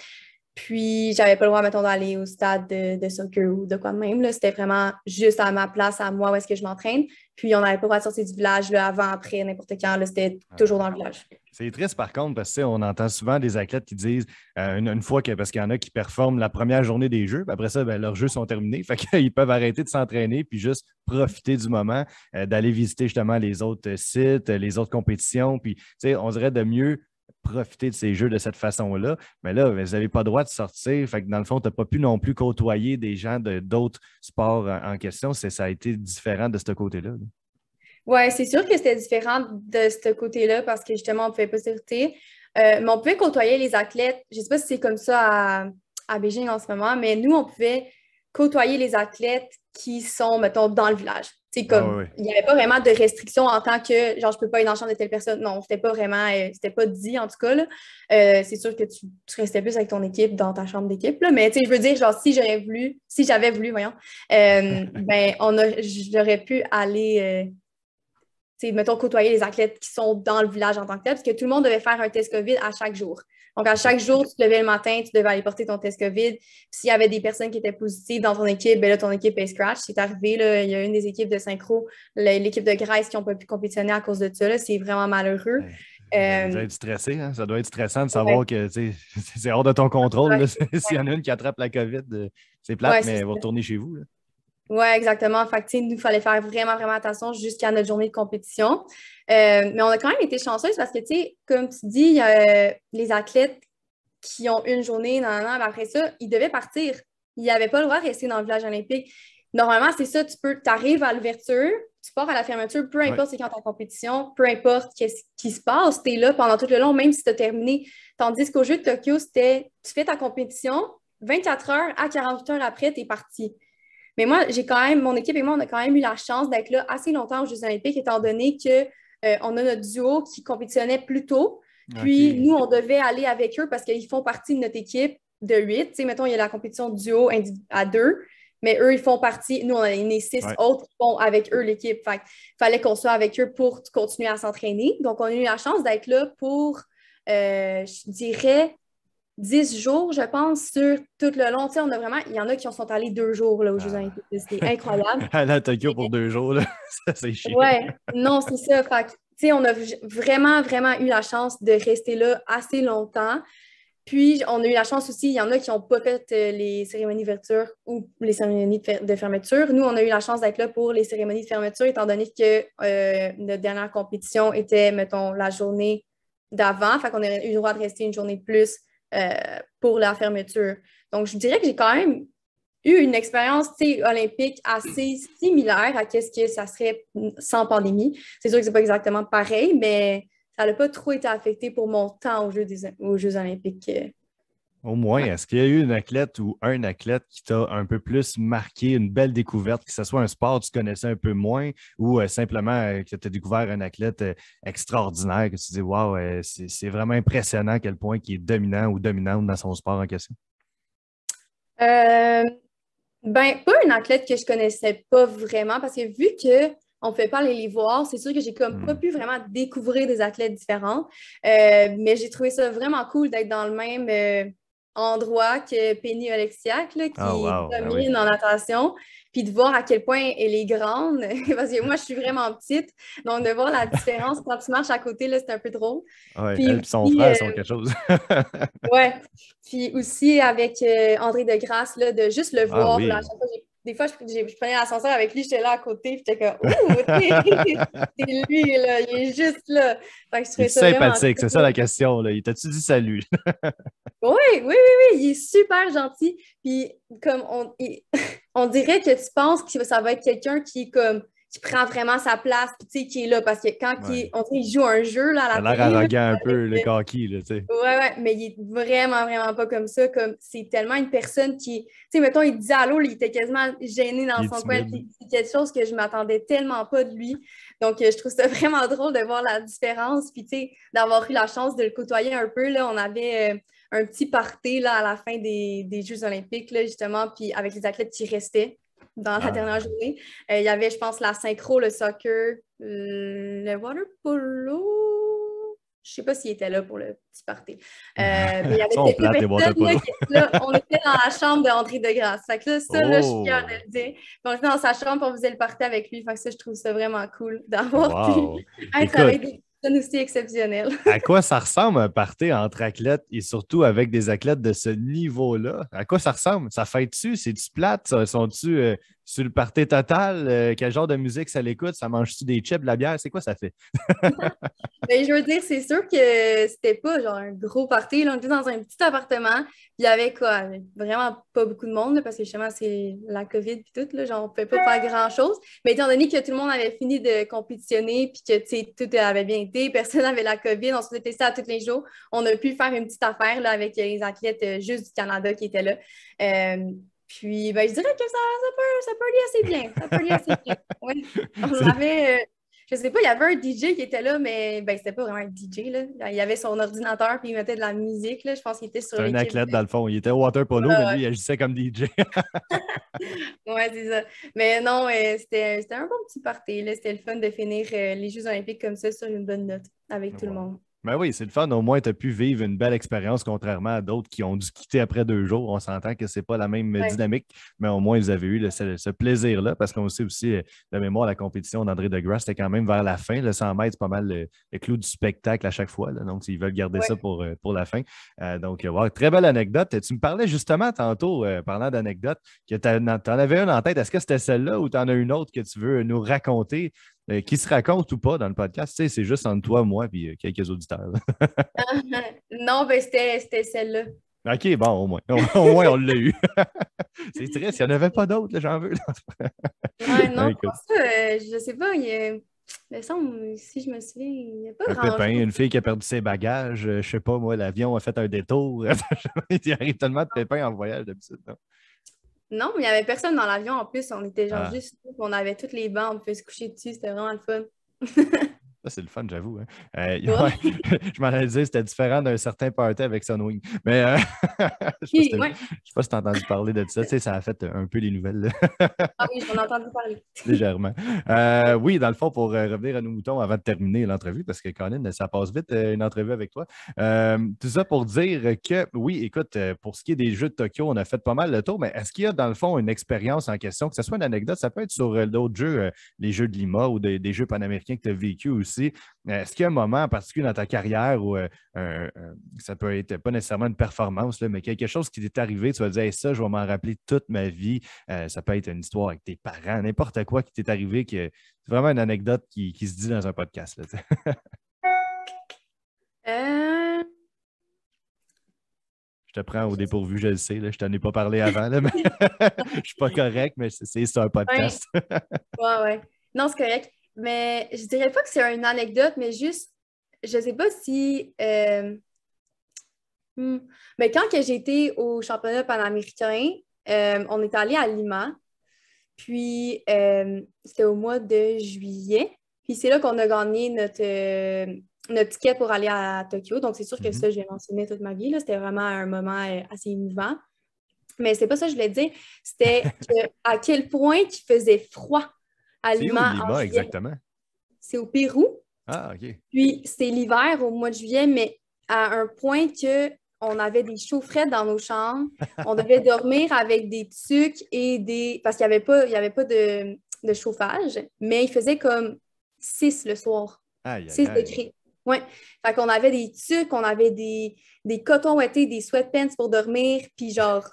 Puis, j'avais pas le droit, mettons, d'aller au stade de, soccer ou de quoi de même. C'était vraiment juste à ma place, à moi, où est-ce que je m'entraîne. Puis, on n'avait pas le droit de sortir du village le avant, après, n'importe quand. C'était ah. toujours dans le village. C'est triste par contre parce qu'on entend souvent des athlètes qui disent euh, une, fois que parce qu'il y en a qui performent la première journée des jeux, après ça, ben, leurs jeux sont terminés. Fait qu'ils peuvent arrêter de s'entraîner puis juste profiter du moment, euh, d'aller visiter justement les autres sites, les autres compétitions. Puis on dirait de mieux profiter de ces jeux de cette façon-là. Mais là, vous n'avez pas le droit de sortir. dans le fond, tu n'as pas pu non plus côtoyer des gens de d'autres sports en, question. Ça a été différent de ce côté-là. là oui, c'est sûr que c'était différent de ce côté-là parce que justement, on ne pouvait pas s'écouter. Euh, mais on pouvait côtoyer les athlètes. Je ne sais pas si c'est comme ça à, à, Beijing en ce moment, mais nous, on pouvait côtoyer les athlètes qui sont, mettons, dans le village. C'est comme, ah il n'y avait pas vraiment de restrictions en tant que, genre, je ne peux pas aller dans la chambre de telle personne. Non, c'était pas vraiment, euh, c'était pas dit en tout cas. Euh, c'est sûr que tu, restais plus avec ton équipe dans ta chambre d'équipe. Mais tu sais, je veux dire, genre, si j'aurais voulu, si j'avais voulu, voyons, euh, ben, on j'aurais pu aller c'est mettons, côtoyer les athlètes qui sont dans le village en tant que tel, parce que tout le monde devait faire un test COVID à chaque jour. Donc, à chaque jour, tu te levais le matin, tu devais aller porter ton test COVID. S'il y avait des personnes qui étaient positives dans ton équipe, ben là, ton équipe est scratch. C'est arrivé, il y a une des équipes de synchro, l'équipe de Grèce qui n'ont pas pu compétitionner à cause de ça. C'est vraiment malheureux. ça doit euh, être stressé, hein. ça doit être stressant de savoir que c'est hors de ton contrôle. S'il y en a une qui attrape la COVID, euh, c'est plate, mais elle va retourner chez vous. Oui, exactement. En fait nous, fallait faire vraiment, vraiment attention jusqu'à notre journée de compétition. Euh, mais on a quand même été chanceuse parce que, tu sais, comme tu dis, euh, les athlètes qui ont une journée, non, après ça, ils devaient partir. Ils n'avaient pas le droit de rester dans le village olympique. Normalement, c'est ça, tu peux, arrives à l'ouverture, tu pars à la fermeture, peu importe ouais. c'est quand ta compétition, peu importe qu'est-ce qui se passe, tu es là pendant tout le long, même si tu as terminé. Tandis qu'au jeu de Tokyo, c'était, tu fais ta compétition, 24 heures à 48 heures après, tu es parti. Mais moi, j'ai quand même, mon équipe et moi, on a quand même eu la chance d'être là assez longtemps aux Jeux olympiques, étant donné qu'on euh, a notre duo qui compétitionnait plus tôt. Puis nous, on devait aller avec eux parce qu'ils font partie de notre équipe de huit. Tu sais, mettons, il y a la compétition duo à deux, mais eux, ils font partie. Nous, on a les six autres qui font avec eux l'équipe. il fallait qu'on soit avec eux pour continuer à s'entraîner. Donc, on a eu la chance d'être là pour, euh, je dirais, 10 jours, je pense, sur tout le long. Tu on a vraiment, il y en a qui sont allés deux jours là, aux Jeux C'était incroyable. Aller à Tokyo pour deux jours, c'est chiant. Ouais, non, c'est ça. Fait tu sais, on a vraiment, vraiment eu la chance de rester là assez longtemps. Puis, on a eu la chance aussi, il y en a qui n'ont pas fait euh, les cérémonies d'ouverture ou les cérémonies de fermeture. Nous, on a eu la chance d'être là pour les cérémonies de fermeture, étant donné que euh, notre dernière compétition était, mettons, la journée d'avant. Fait qu'on a eu le droit de rester une journée de plus euh, pour la fermeture. Donc, je dirais que j'ai quand même eu une expérience olympique assez similaire à ce que ça serait sans pandémie. C'est sûr que ce n'est pas exactement pareil, mais ça n'a pas trop été affecté pour mon temps aux Jeux, des, aux Jeux olympiques euh, au moins, est-ce qu'il y a eu une athlète ou un athlète qui t'a un peu plus marqué, une belle découverte, que ce soit un sport que tu connaissais un peu moins ou euh, simplement euh, que tu as découvert un athlète euh, extraordinaire, que tu dis Waouh, c'est vraiment impressionnant à quel point il est dominant ou dominante dans son sport en question? ben, pas une athlète que je connaissais pas vraiment, parce que vu que on ne fait pas aller les voir. C'est sûr que j'ai comme pas hmm. pu vraiment découvrir des athlètes différents, mais j'ai trouvé ça vraiment cool d'être dans le même, endroit que Penny alexia qui domine en natation, puis de voir à quel point elle est grande, parce que moi, je suis vraiment petite, donc de voir la différence quand tu marches à côté, là, c'est un peu drôle. Oui, puis, elle son frère euh, sont quelque chose. ouais, puis aussi avec euh, André de Grasse, là, de juste le ah voir, des fois, je, prenais l'ascenseur avec lui, j'étais là à côté, puis j'étais comme « Ouh, c'est lui, là, il est juste là! » c'est sympathique, c'est ça la question, là. T'as-tu dit salut? Oui, oui, oui, oui, il est super gentil. Puis comme on, on dirait que tu penses que ça va être quelqu'un qui comme qui prend vraiment sa place, puis tu sais, qui est là, parce que quand il, joue un jeu, là, à la Ça a l'air un peu, le coquille, tu sais. Ouais, ouais, mais il est vraiment, vraiment pas comme ça, comme, c'est tellement une personne qui, tu sais, mettons, il disait allô, il était quasiment gêné dans son coin, c'est quelque chose que je m'attendais tellement pas de lui, donc euh, je trouve ça vraiment drôle de voir la différence, puis tu sais, d'avoir eu la chance de le côtoyer un peu, là, on avait... Euh, un petit party là, à la fin des, Jeux olympiques, là, justement, puis avec les athlètes qui restaient dans la ah. dernière journée. Euh, il y avait, je pense, la synchro, le soccer, euh, le water polo. Je sais pas s'il était là pour le petit party. Euh, ah. mais il y avait on était dans la chambre de Degrasse. Fait que là, ça, je suis fière de le dire. on était dans sa chambre, on faisait le party avec lui. Fait que je trouve ça vraiment cool d'avoir pu être avec des c'est aussi exceptionnel. à quoi ça ressemble un party entre athlètes et surtout avec des athlètes de ce niveau-là? À quoi ça ressemble? Ça fait-tu? C'est-tu plate? Sont-tu euh, sur le party total, euh, quel genre de musique ça l'écoute? Ça mange-tu des chips, de la bière? C'est quoi ça fait? Ben, je veux dire, c'est sûr que c'était pas genre un gros party. on était dans un petit appartement. Il y avait quoi? Vraiment pas beaucoup de monde parce que justement, c'est la COVID et tout. On genre, on pouvait pas faire grand-chose. Mais étant donné que tout le monde avait fini de compétitionner puis que tout avait bien été, personne n'avait la COVID, on se faisait tester à tous les jours. On a pu faire une petite affaire là, avec les athlètes euh, juste du Canada qui étaient là. Euh, puis, ben, je dirais que ça, ça, peut, ça peut assez bien. Ça peut aller assez bien. Oui. On avait, euh, je sais pas, il y avait un DJ qui était là, mais ben, c'était pas vraiment un DJ. Là. Il avait son ordinateur, puis il mettait de la musique. Là. Je pense qu'il était sur un athlète, dans le fond. Il était water polo, ah, mais lui, il agissait comme DJ. oui, c'est ça. Mais non, euh, c'était un bon petit party. C'était le fun de finir euh, les Jeux olympiques comme ça sur une bonne note avec ah, tout le monde. Ben oui, c'est le fun. Au moins, tu as pu vivre une belle expérience, contrairement à d'autres qui ont dû quitter après deux jours. On s'entend que ce n'est pas la même dynamique, mais au moins, vous avez eu ce, plaisir-là, parce qu'on sait aussi, la euh, mémoire, la compétition d'André Degrasse, c'était quand même vers la fin. Le 100 mètres, c'est pas mal le, clou du spectacle à chaque fois. Donc, ils veulent garder ça pour, euh, pour la fin. Euh, donc, très belle anecdote. Tu me parlais justement tantôt, parlant d'anecdotes, que tu en avais une en tête. Est-ce que c'était celle-là ou tu en as une autre que tu veux nous raconter euh, qui se raconte ou pas dans le podcast. c'est juste entre toi, moi, puis euh, quelques auditeurs. non, mais ben, c'était celle-là. OK, bon, au moins. Au, moins, on l'a eu. c'est triste, il n'y en avait pas d'autres, j'en veux. ouais, non, je ne euh, sais pas, il y a... Mais ça, si je me souviens, il n'y a pas un pépin, une fille qui a perdu ses bagages, je ne sais pas, moi, l'avion a fait un détour. il arrive tellement de ah. pépins en voyage d'habitude. Non, mais il n'y avait personne dans l'avion en plus. On était genre ah. juste, on avait toutes les bandes, on pouvait se coucher dessus, c'était vraiment le fun. Ça, c'est le fun, j'avoue. Hein. Euh, je m'en allais dire, c'était différent d'un certain party avec Sunwing. Mais euh, je ne sais, pas si tu as entendu parler de ça. Tu sais, ça a fait un peu les nouvelles. ah oui, j'en ai entendu parler. Légèrement. Euh, oui, dans le fond, pour revenir à nos moutons avant de terminer l'entrevue, parce que Colin, ça passe vite une entrevue avec toi. tout ça pour dire que, oui, écoute, pour ce qui est des Jeux de Tokyo, on a fait pas mal le tour, mais est-ce qu'il y a dans le fond une expérience en question, que ce soit une anecdote, ça peut être sur d'autres jeux, les Jeux de Lima ou des, Jeux panaméricains que tu as vécu ou euh, est-ce qu'il y a un moment particulier dans ta carrière où euh, ça peut être pas nécessairement une performance, mais quelque chose qui t'est arrivé, tu vas dire ça, je vais m'en rappeler toute ma vie. Euh, ça peut être une histoire avec tes parents, n'importe quoi qui t'est arrivé, que c'est vraiment une anecdote qui, se dit dans un podcast. Je te prends au dépourvu, je le sais. je t'en ai pas parlé avant, mais je suis pas correct, mais c'est un podcast. Non, c'est correct mais je dirais pas que c'est une anecdote, mais juste, je sais pas si. Euh, hmm. mais quand que j'étais au championnat panaméricain, euh, on est allé à Lima, puis euh, c'était au mois de juillet, puis c'est là qu'on a gagné notre, ticket pour aller à Tokyo. Donc c'est sûr que mhm. ça, je mentionné toute ma vie, c'était vraiment un moment assez émouvant. Mais c'est pas ça que je voulais dire, c'était à quel point il faisait froid c'est exactement? C'est au Pérou. Ah, OK. Puis c'est l'hiver au mois de juillet, mais à un point que on avait des chaufferettes dans nos chambres. On devait dormir avec des tucs et des. Parce qu'il n'y avait pas, il y avait pas de, chauffage, mais il faisait comme 6 le soir. Aïe, 6 degrés. Ouais. Fait qu'on avait des tucs, on avait des, des cotons ou des sweatpants pour dormir, puis genre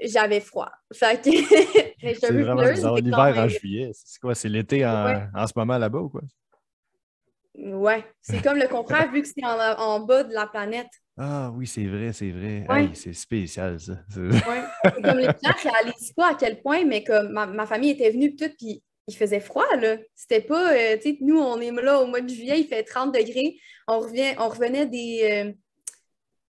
j'avais froid. Fait c'est vraiment L'hiver en juillet, c'est quoi? C'est l'été en, en, ce moment là-bas ou quoi? Ouais, c'est comme le contraire vu que c'est en, bas de la planète. Ah oui, c'est vrai, c'est vrai. c'est spécial ça. Ouais. Comme les qui dit quoi à quel point, mais comme ma, ma famille était venue tout, puis il faisait froid, là. C'était pas, euh, tu sais, nous, on est là au mois de juillet, il fait 30 degrés. On, revient, on revenait des, euh,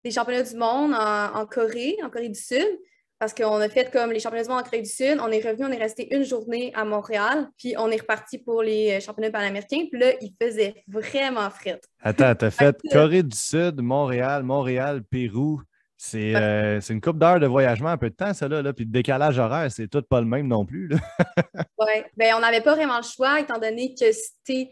des championnats du monde en, en Corée, en Corée du Sud parce qu'on a fait comme les championnats du monde en Corée du Sud, on est revenu, on est resté une journée à Montréal, puis on est reparti pour les euh, championnats panaméricains, puis là, il faisait vraiment fret. Attends, t'as fait Corée du Sud, Montréal, Montréal, Pérou. Euh, c'est une coupe d'heures de voyagement, un peu de temps, ça, là, puis le décalage horaire, c'est tout pas le même non plus. oui, bien, on n'avait pas vraiment le choix, étant donné que c'était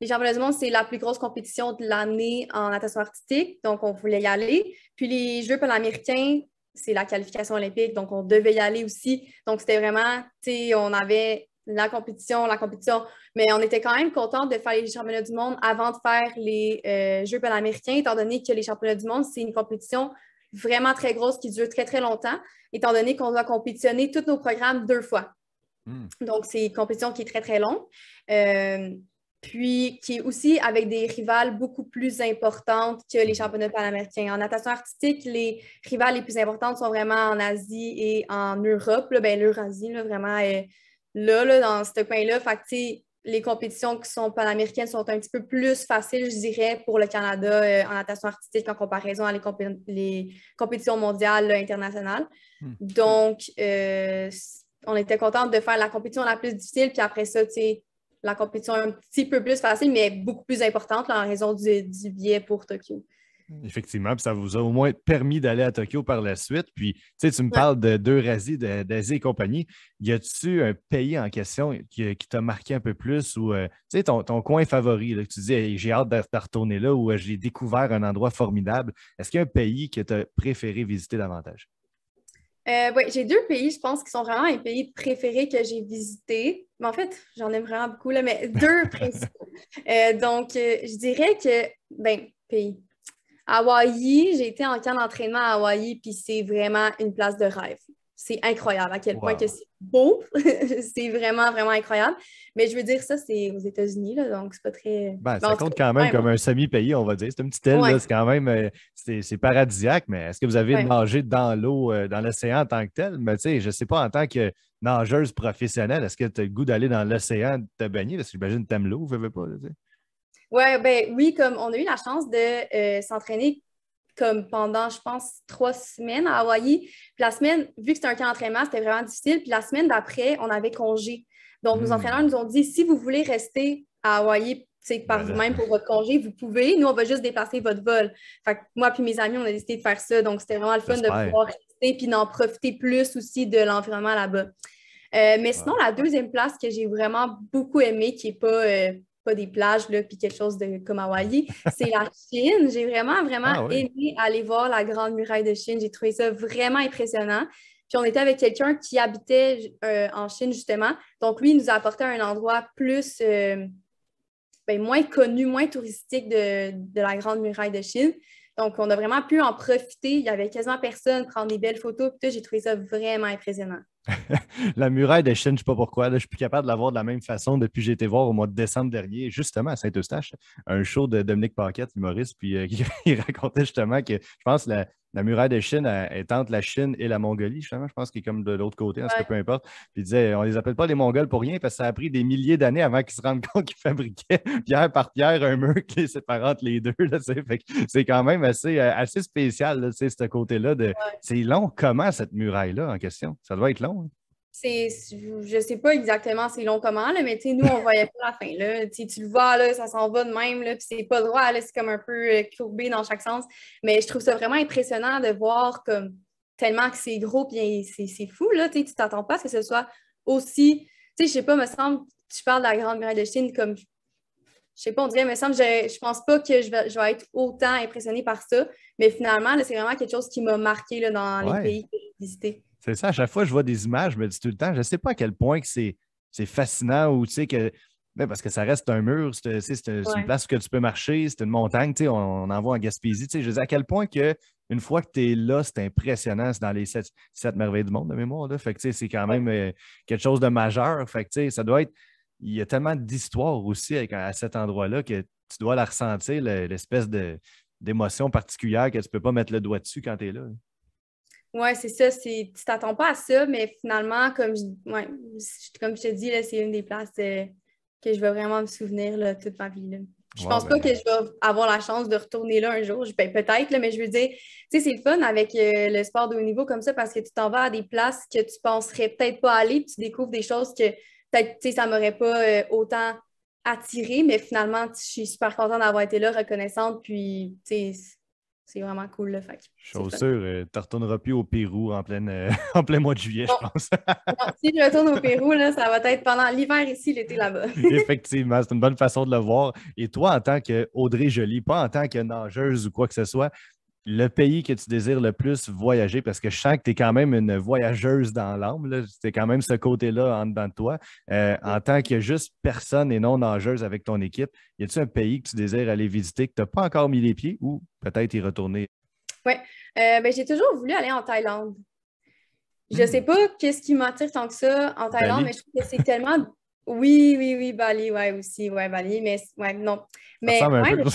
les championnats du monde, c'est la plus grosse compétition de l'année en natation artistique, donc on voulait y aller. Puis les Jeux panaméricains, c'est la qualification olympique, donc on devait y aller aussi. Donc, c'était vraiment, tu sais, on avait la compétition, la compétition, mais on était quand même contente de faire les championnats du monde avant de faire les euh, Jeux panaméricains, étant donné que les championnats du monde, c'est une compétition vraiment très grosse qui dure très, très longtemps, étant donné qu'on doit compétitionner tous nos programmes deux fois. Hmm. Donc, c'est une compétition qui est très, très longue. Euh, puis qui est aussi avec des rivales beaucoup plus importantes que les championnats panaméricains. En natation artistique, les rivales les plus importantes sont vraiment en Asie et en Europe, ben, l'Eurasie, vraiment est là, dans ce coin-là. les compétitions qui sont panaméricaines sont un petit peu plus faciles, je dirais, pour le Canada euh, en natation artistique en comparaison à les, compétitions mondiales internationales. Hmm. Donc, euh, on était contente de faire la compétition la plus difficile, puis après ça, tu la compétition un petit peu plus facile, mais beaucoup plus importante en raison du, du, pour Tokyo. Mm. Effectivement, puis ça vous a au moins permis d'aller à Tokyo par la suite. Puis, tu sais, tu me parles de d'Eurasie, d'Asie et compagnie. Y a-tu un pays en question qui, t'a marqué un peu plus ou, euh, tu sais, ton, coin favori, que tu dis, j'ai hâte de, retourner là ou euh, j'ai découvert un endroit formidable. Est-ce qu'il y a un pays que tu as préféré visiter davantage? Euh, oui, j'ai deux pays, je pense, qui sont vraiment les pays préférés que j'ai visités. Mais en fait, j'en aime vraiment beaucoup, là, mais deux principaux. Euh, donc, euh, je dirais que, ben, pays. Hawaï, j'ai été en camp d'entraînement à Hawaï, puis c'est vraiment une place de rêve c'est incroyable à quel point que c'est beau. c'est vraiment, vraiment incroyable. Mais je veux dire, ça, c'est aux États-Unis, donc c'est pas très. Ben, ça compte quand même comme un semi-pays, on va dire. C'est une petite île, c'est quand même euh, c'est paradisiaque, mais est-ce que vous avez mangé dans l'eau, euh, dans l'océan en tant que tel? Mais tu sais, je sais pas, en tant que nageuse professionnelle, est-ce que tu as le goût d'aller dans l'océan te baigner? Parce que j'imagine que tu aimes l'eau, vous ne pas, tu sais. Ouais, ben oui, comme on a eu la chance de euh, s'entraîner comme pendant, je pense, trois semaines à Hawaï. Puis la semaine, vu que c'était un camp d'entraînement, c'était vraiment difficile. Puis la semaine d'après, on avait congé. Donc, nos hmm. entraîneurs nous ont dit si vous voulez rester à Hawaï par ben, vous-même ben. pour votre congé, vous pouvez. Nous, on va juste déplacer votre vol. Fait que moi puis mes amis, on a décidé de faire ça. Donc, c'était vraiment le fun de pouvoir rester puis d'en profiter plus aussi de l'environnement là-bas. Euh, mais sinon, la deuxième place que j'ai vraiment beaucoup aimée, qui n'est pas euh, pas des plages, là, puis quelque chose de comme Hawaii, C'est la Chine. J'ai vraiment, vraiment ah aimé aller voir la Grande Muraille de Chine. J'ai trouvé ça vraiment impressionnant. Puis on était avec quelqu'un qui habitait euh, en Chine, justement. Donc, lui, il nous a apporté un endroit plus, euh, ben, moins connu, moins touristique de, la Grande Muraille de Chine. Donc, on a vraiment pu en profiter. Il y avait quasiment personne, prendre des belles photos. Puis j'ai trouvé ça vraiment impressionnant. la muraille de Chine, je ne sais pas pourquoi. je je suis plus capable de la voir de la même façon depuis que j'ai été voir au mois de décembre dernier, justement à Saint-Eustache, un show de Dominique Paquette, humoriste, puis euh, il racontait justement que je pense la, la muraille de Chine est entre la Chine et la Mongolie, je pense qu'il est comme de l'autre côté, en hein, peu importe. Puis il disait, on les appelle pas les Mongols pour rien parce que ça a pris des milliers d'années avant qu'ils se rendent compte qu'ils fabriquaient pierre par pierre un mur qui les sépare entre les deux. C'est quand même assez, euh, spécial, ce côté-là. de C'est long, comment cette muraille-là en question? Ça doit être long. Hein? je ne sais pas exactement c'est long comment, là, mais nous, on ne voyait pas la fin. Là. tu le vois, ça s'en va de même, là, puis c'est pas droit, c'est comme un peu euh, courbé dans chaque sens. Mais je trouve ça vraiment impressionnant de voir comme tellement que c'est gros, puis c'est, fou, là, tu t'attends pas à ce que ce soit aussi. Tu sais, je sais pas, me semble, tu parles de la Grande Muraille de Chine comme. Je sais pas, on dirait, me semble, je, ne pense pas que je vais, être autant impressionnée par ça, mais finalement, c'est vraiment quelque chose qui m'a marqué dans les pays que j'ai visités. C'est ça, à chaque fois je vois des images, je me dis tout le temps, je ne sais pas à quel point que c'est, fascinant ou tu que. Ben, parce que ça reste un mur, c'est, c'est, une place que tu peux marcher, c'est une montagne, tu on, en voit en Gaspésie. sais, je à quel point que une fois que tu es là, c'est impressionnant, c'est dans les sept, merveilles du monde de mémoire. c'est quand même euh, quelque chose de majeur. Fait ça doit être. Il y a tellement d'histoires aussi à cet endroit-là que tu dois la ressentir, l'espèce de, d'émotion particulière que tu ne peux pas mettre le doigt dessus quand tu es là. Oui, c'est ça. Tu t'attends pas à ça, mais finalement, comme je, ouais, comme je te dis, c'est une des places euh, que je vais vraiment me souvenir toute ma vie. Je pense ben pas que je vais avoir la chance de retourner là un jour. Ben, peut-être, mais je veux dire, tu c'est le fun avec euh, le sport de haut niveau comme ça parce que tu t'en vas à des places que tu penserais peut-être pas aller, puis tu découvres des choses que peut-être, tu sais, ça m'aurait pas euh, autant attiré, mais finalement, je suis super contente d'avoir été là, reconnaissante, puis, c'est vraiment cool. le fait Chaussure, euh, tu ne retourneras plus au Pérou en, euh, en plein mois de juillet, je pense. si je retourne au Pérou, ça va être pendant l'hiver ici, l'été là-bas. Effectivement, c'est une bonne façon de le voir. Et toi, en tant qu'Audrey Jolie, pas en tant que nageuse ou quoi que ce soit, le pays que tu désires le plus voyager, parce que je sens que tu es quand même une voyageuse dans l'âme, tu quand même ce côté-là en dedans de toi. Euh, en tant que juste personne et non nageuse avec ton équipe, y a-t-il un pays que tu désires aller visiter que tu n'as pas encore mis les pieds ou peut-être y retourner? Oui, euh, ben, j'ai toujours voulu aller en Thaïlande. Je ne sais hmm. pas qu'est-ce qui m'attire tant que ça en Thaïlande, mais je trouve que c'est tellement. Oui, oui, oui, Bali, ouais, aussi, ouais, Bali, mais ouais, non. mais...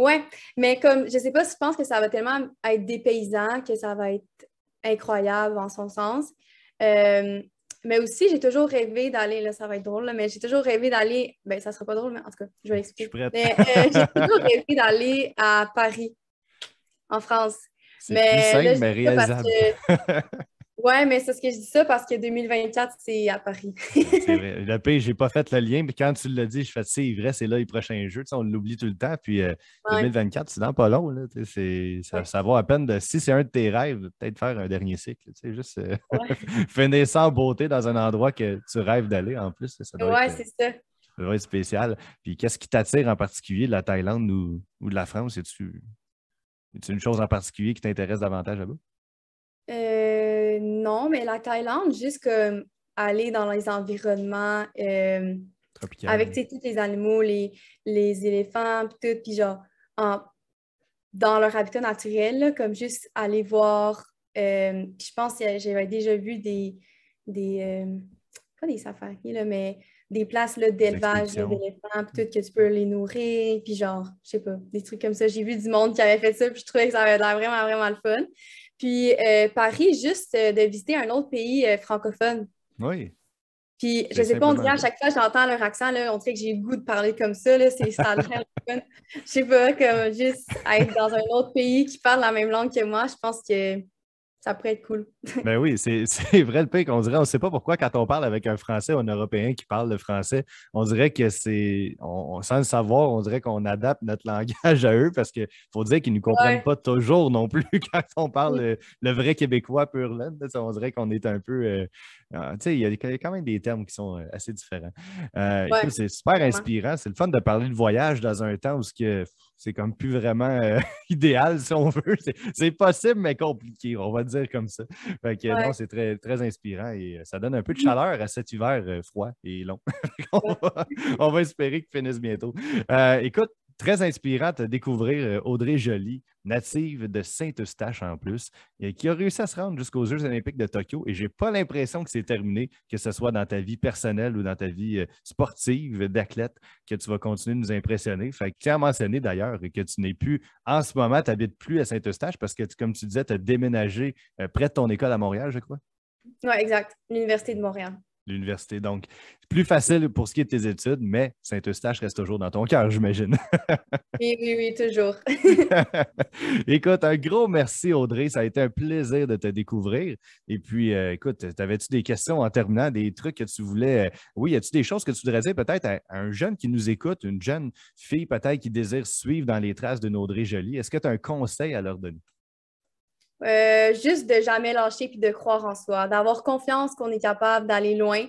Ouais, mais comme je sais pas, si je pense que ça va tellement être dépaysant que ça va être incroyable en son sens. Euh, mais aussi, j'ai toujours rêvé d'aller, là, ça va être drôle, mais j'ai toujours rêvé d'aller, ben, ça sera pas drôle, mais en tout cas, je vais l'expliquer. mais euh, j'ai toujours rêvé d'aller à Paris, en France. C'est mais, plus simple, mais réalisable. Oui, mais c'est ce que je dis ça parce que 2024, c'est à Paris. c'est Le j'ai pas fait le lien, mais quand tu l'as dit, je fais c'est vrai, c'est là les prochains jeux. on l'oublie tout le temps. Puis 2024, euh, c'est dans pas long. ça, vaut à peine de. Si c'est un de tes rêves, peut-être faire un dernier cycle. Tu sais, juste euh, beauté dans un endroit que tu rêves d'aller en plus. Oui, c'est euh, ça. Ça être spécial. Puis qu'est-ce qui t'attire en particulier de la Thaïlande ou, de la France? Est-tu une chose en particulier qui t'intéresse davantage là-bas? Euh, non, mais la Thaïlande, juste comme aller dans les environnements euh, avec tous les animaux, les, éléphants, puis tout, puis genre dans leur habitat naturel, comme juste aller voir. Euh, je pense que j'avais déjà vu des, des euh, pas des safaris, là, mais des places d'élevage d'éléphants, puis tout, que tu peux les nourrir, puis genre, je sais pas, des trucs comme ça. J'ai vu du monde qui avait fait ça, puis je trouvais que ça avait l'air vraiment, vraiment le fun. Puis euh, Paris, juste euh, de visiter un autre pays euh, francophone. Oui. Puis je sais pas, on dirait à chaque fois, j'entends leur accent, là, on dirait que j'ai le goût de parler comme ça, là, c'est ça Je sais pas, comme juste être dans un autre pays qui parle la même langue que moi, je pense que ça pourrait être cool. ben oui, c'est vrai le pays qu'on dirait. On ne sait pas pourquoi, quand on parle avec un Français ou un Européen qui parle le français, on dirait que c'est. sans le savoir, on dirait qu'on adapte notre langage à eux parce qu'il faut dire qu'ils ne nous comprennent pas toujours non plus quand on parle le, vrai Québécois pur On dirait qu'on est un peu. Euh, ah, tu sais, il y a quand même des termes qui sont euh, assez différents. Euh, c'est super inspirant. C'est le fun de parler de voyage dans un temps où ce que c'est comme plus vraiment euh, idéal si on veut. C'est possible, mais compliqué, on va dire comme ça. Fait c'est très, très inspirant et euh, ça donne un peu de chaleur à cet hiver euh, froid et long. on, va, espérer qu'il finisse bientôt. écoute, Très inspirante à découvrir euh, Audrey Joly, native de Saint-Eustache en plus, et qui a réussi à se rendre jusqu'aux Jeux olympiques de Tokyo. Et je n'ai pas l'impression que c'est terminé, que ce soit dans ta vie personnelle ou dans ta vie euh, sportive d'athlète, que tu vas continuer de nous impressionner. Fait que tu as mentionné d'ailleurs que tu n'es plus, en ce moment, tu n'habites plus à Saint-Eustache parce que, comme tu disais, tu as déménagé euh, près de ton école à Montréal, je crois. Oui, exact. L'Université de Montréal l'université. Donc, plus facile pour ce qui est de tes études, mais Saint-Eustache reste toujours dans ton cœur, j'imagine. oui, oui, oui, toujours. écoute, un gros merci, Audrey. Ça a été un plaisir de te découvrir. Et puis, euh, écoute, avais-tu des questions en terminant, des trucs que tu voulais? Euh, oui, y tu des choses que tu voudrais dire peut-être à, un jeune qui nous écoute, une jeune fille peut-être qui désire suivre dans les traces d'une Audrey Jolie? Est-ce que tu as un conseil à leur donner? Euh, juste de jamais lâcher puis de croire en soi, d'avoir confiance qu'on est capable d'aller loin,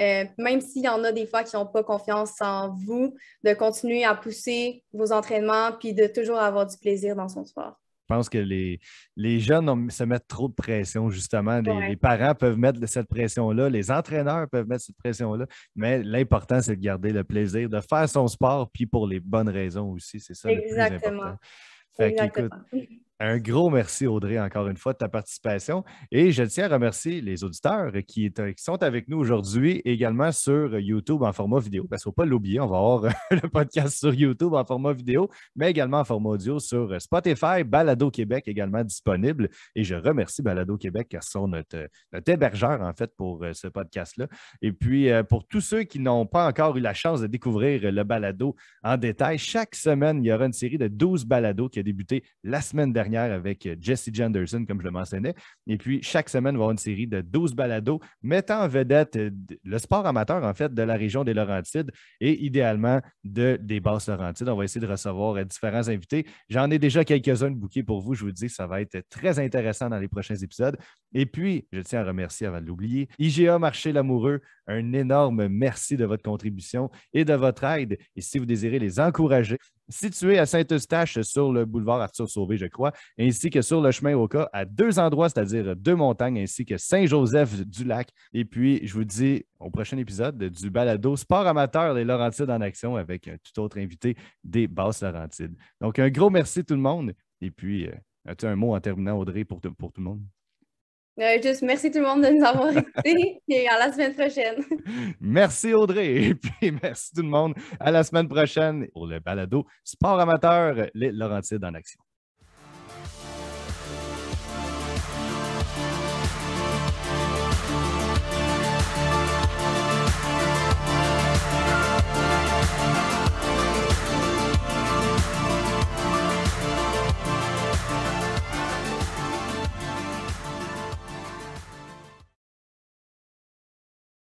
euh, même s'il y en a des fois qui n'ont pas confiance en vous, de continuer à pousser vos entraînements puis de toujours avoir du plaisir dans son sport. Je pense que les, jeunes se mettent trop de pression, justement. Les, parents peuvent mettre cette pression-là, les entraîneurs peuvent mettre cette pression-là, mais l'important, c'est de garder le plaisir, de faire son sport, puis pour les bonnes raisons aussi. C'est ça. Exactement. Le plus important. Exactement. Un gros merci, Audrey, encore une fois, de ta participation. Et je tiens à remercier les auditeurs euh, qui, sont avec nous aujourd'hui également sur YouTube en format vidéo. Parce qu'il ne faut pas l'oublier, on va avoir le podcast sur YouTube en format vidéo, mais également en format audio sur Spotify, Balado Québec également disponible. Et je remercie Balado Québec qui sont notre hébergeur, en fait, pour euh, ce podcast-là. Et puis, euh, pour tous ceux qui n'ont pas encore eu la chance de découvrir le balado en détail, chaque semaine, il y aura une série de 12 balados qui a débuté la semaine dernière avec euh, Jesse Janderson, comme je le mentionnais. Et puis, chaque semaine, on va avoir une série de 12 balados mettant en vedette euh, le sport amateur, en fait, de la région des Laurentides et idéalement de, des Basses-Laurentides. On va essayer de recevoir euh, différents invités. J'en ai déjà quelques-uns de bouquets pour vous. Je vous dis, ça va être très intéressant dans les prochains épisodes. Et puis, je tiens à remercier avant de l'oublier, IGA Marché Lamoureux, un énorme merci de votre contribution et de votre aide. Et si vous désirez les encourager, situé à Saint-Eustache sur le boulevard Arthur Sauvé, je crois, ainsi que sur le chemin cas à deux endroits, c'est-à-dire deux montagnes, ainsi que Saint-Joseph-du-Lac. Et puis, je vous dis au prochain épisode du balado Sport amateur Les Laurentides en action avec un euh, tout autre invité des Basses Laurentides. Donc, un gros merci tout le monde. Et puis, euh, as-tu un mot en terminant, Audrey, pour, pour tout le monde? Euh, juste merci tout le monde de nous avoir écoutés et à la semaine prochaine. merci Audrey et puis merci tout le monde. À la semaine prochaine pour le balado Sport amateur, les Laurentides en action.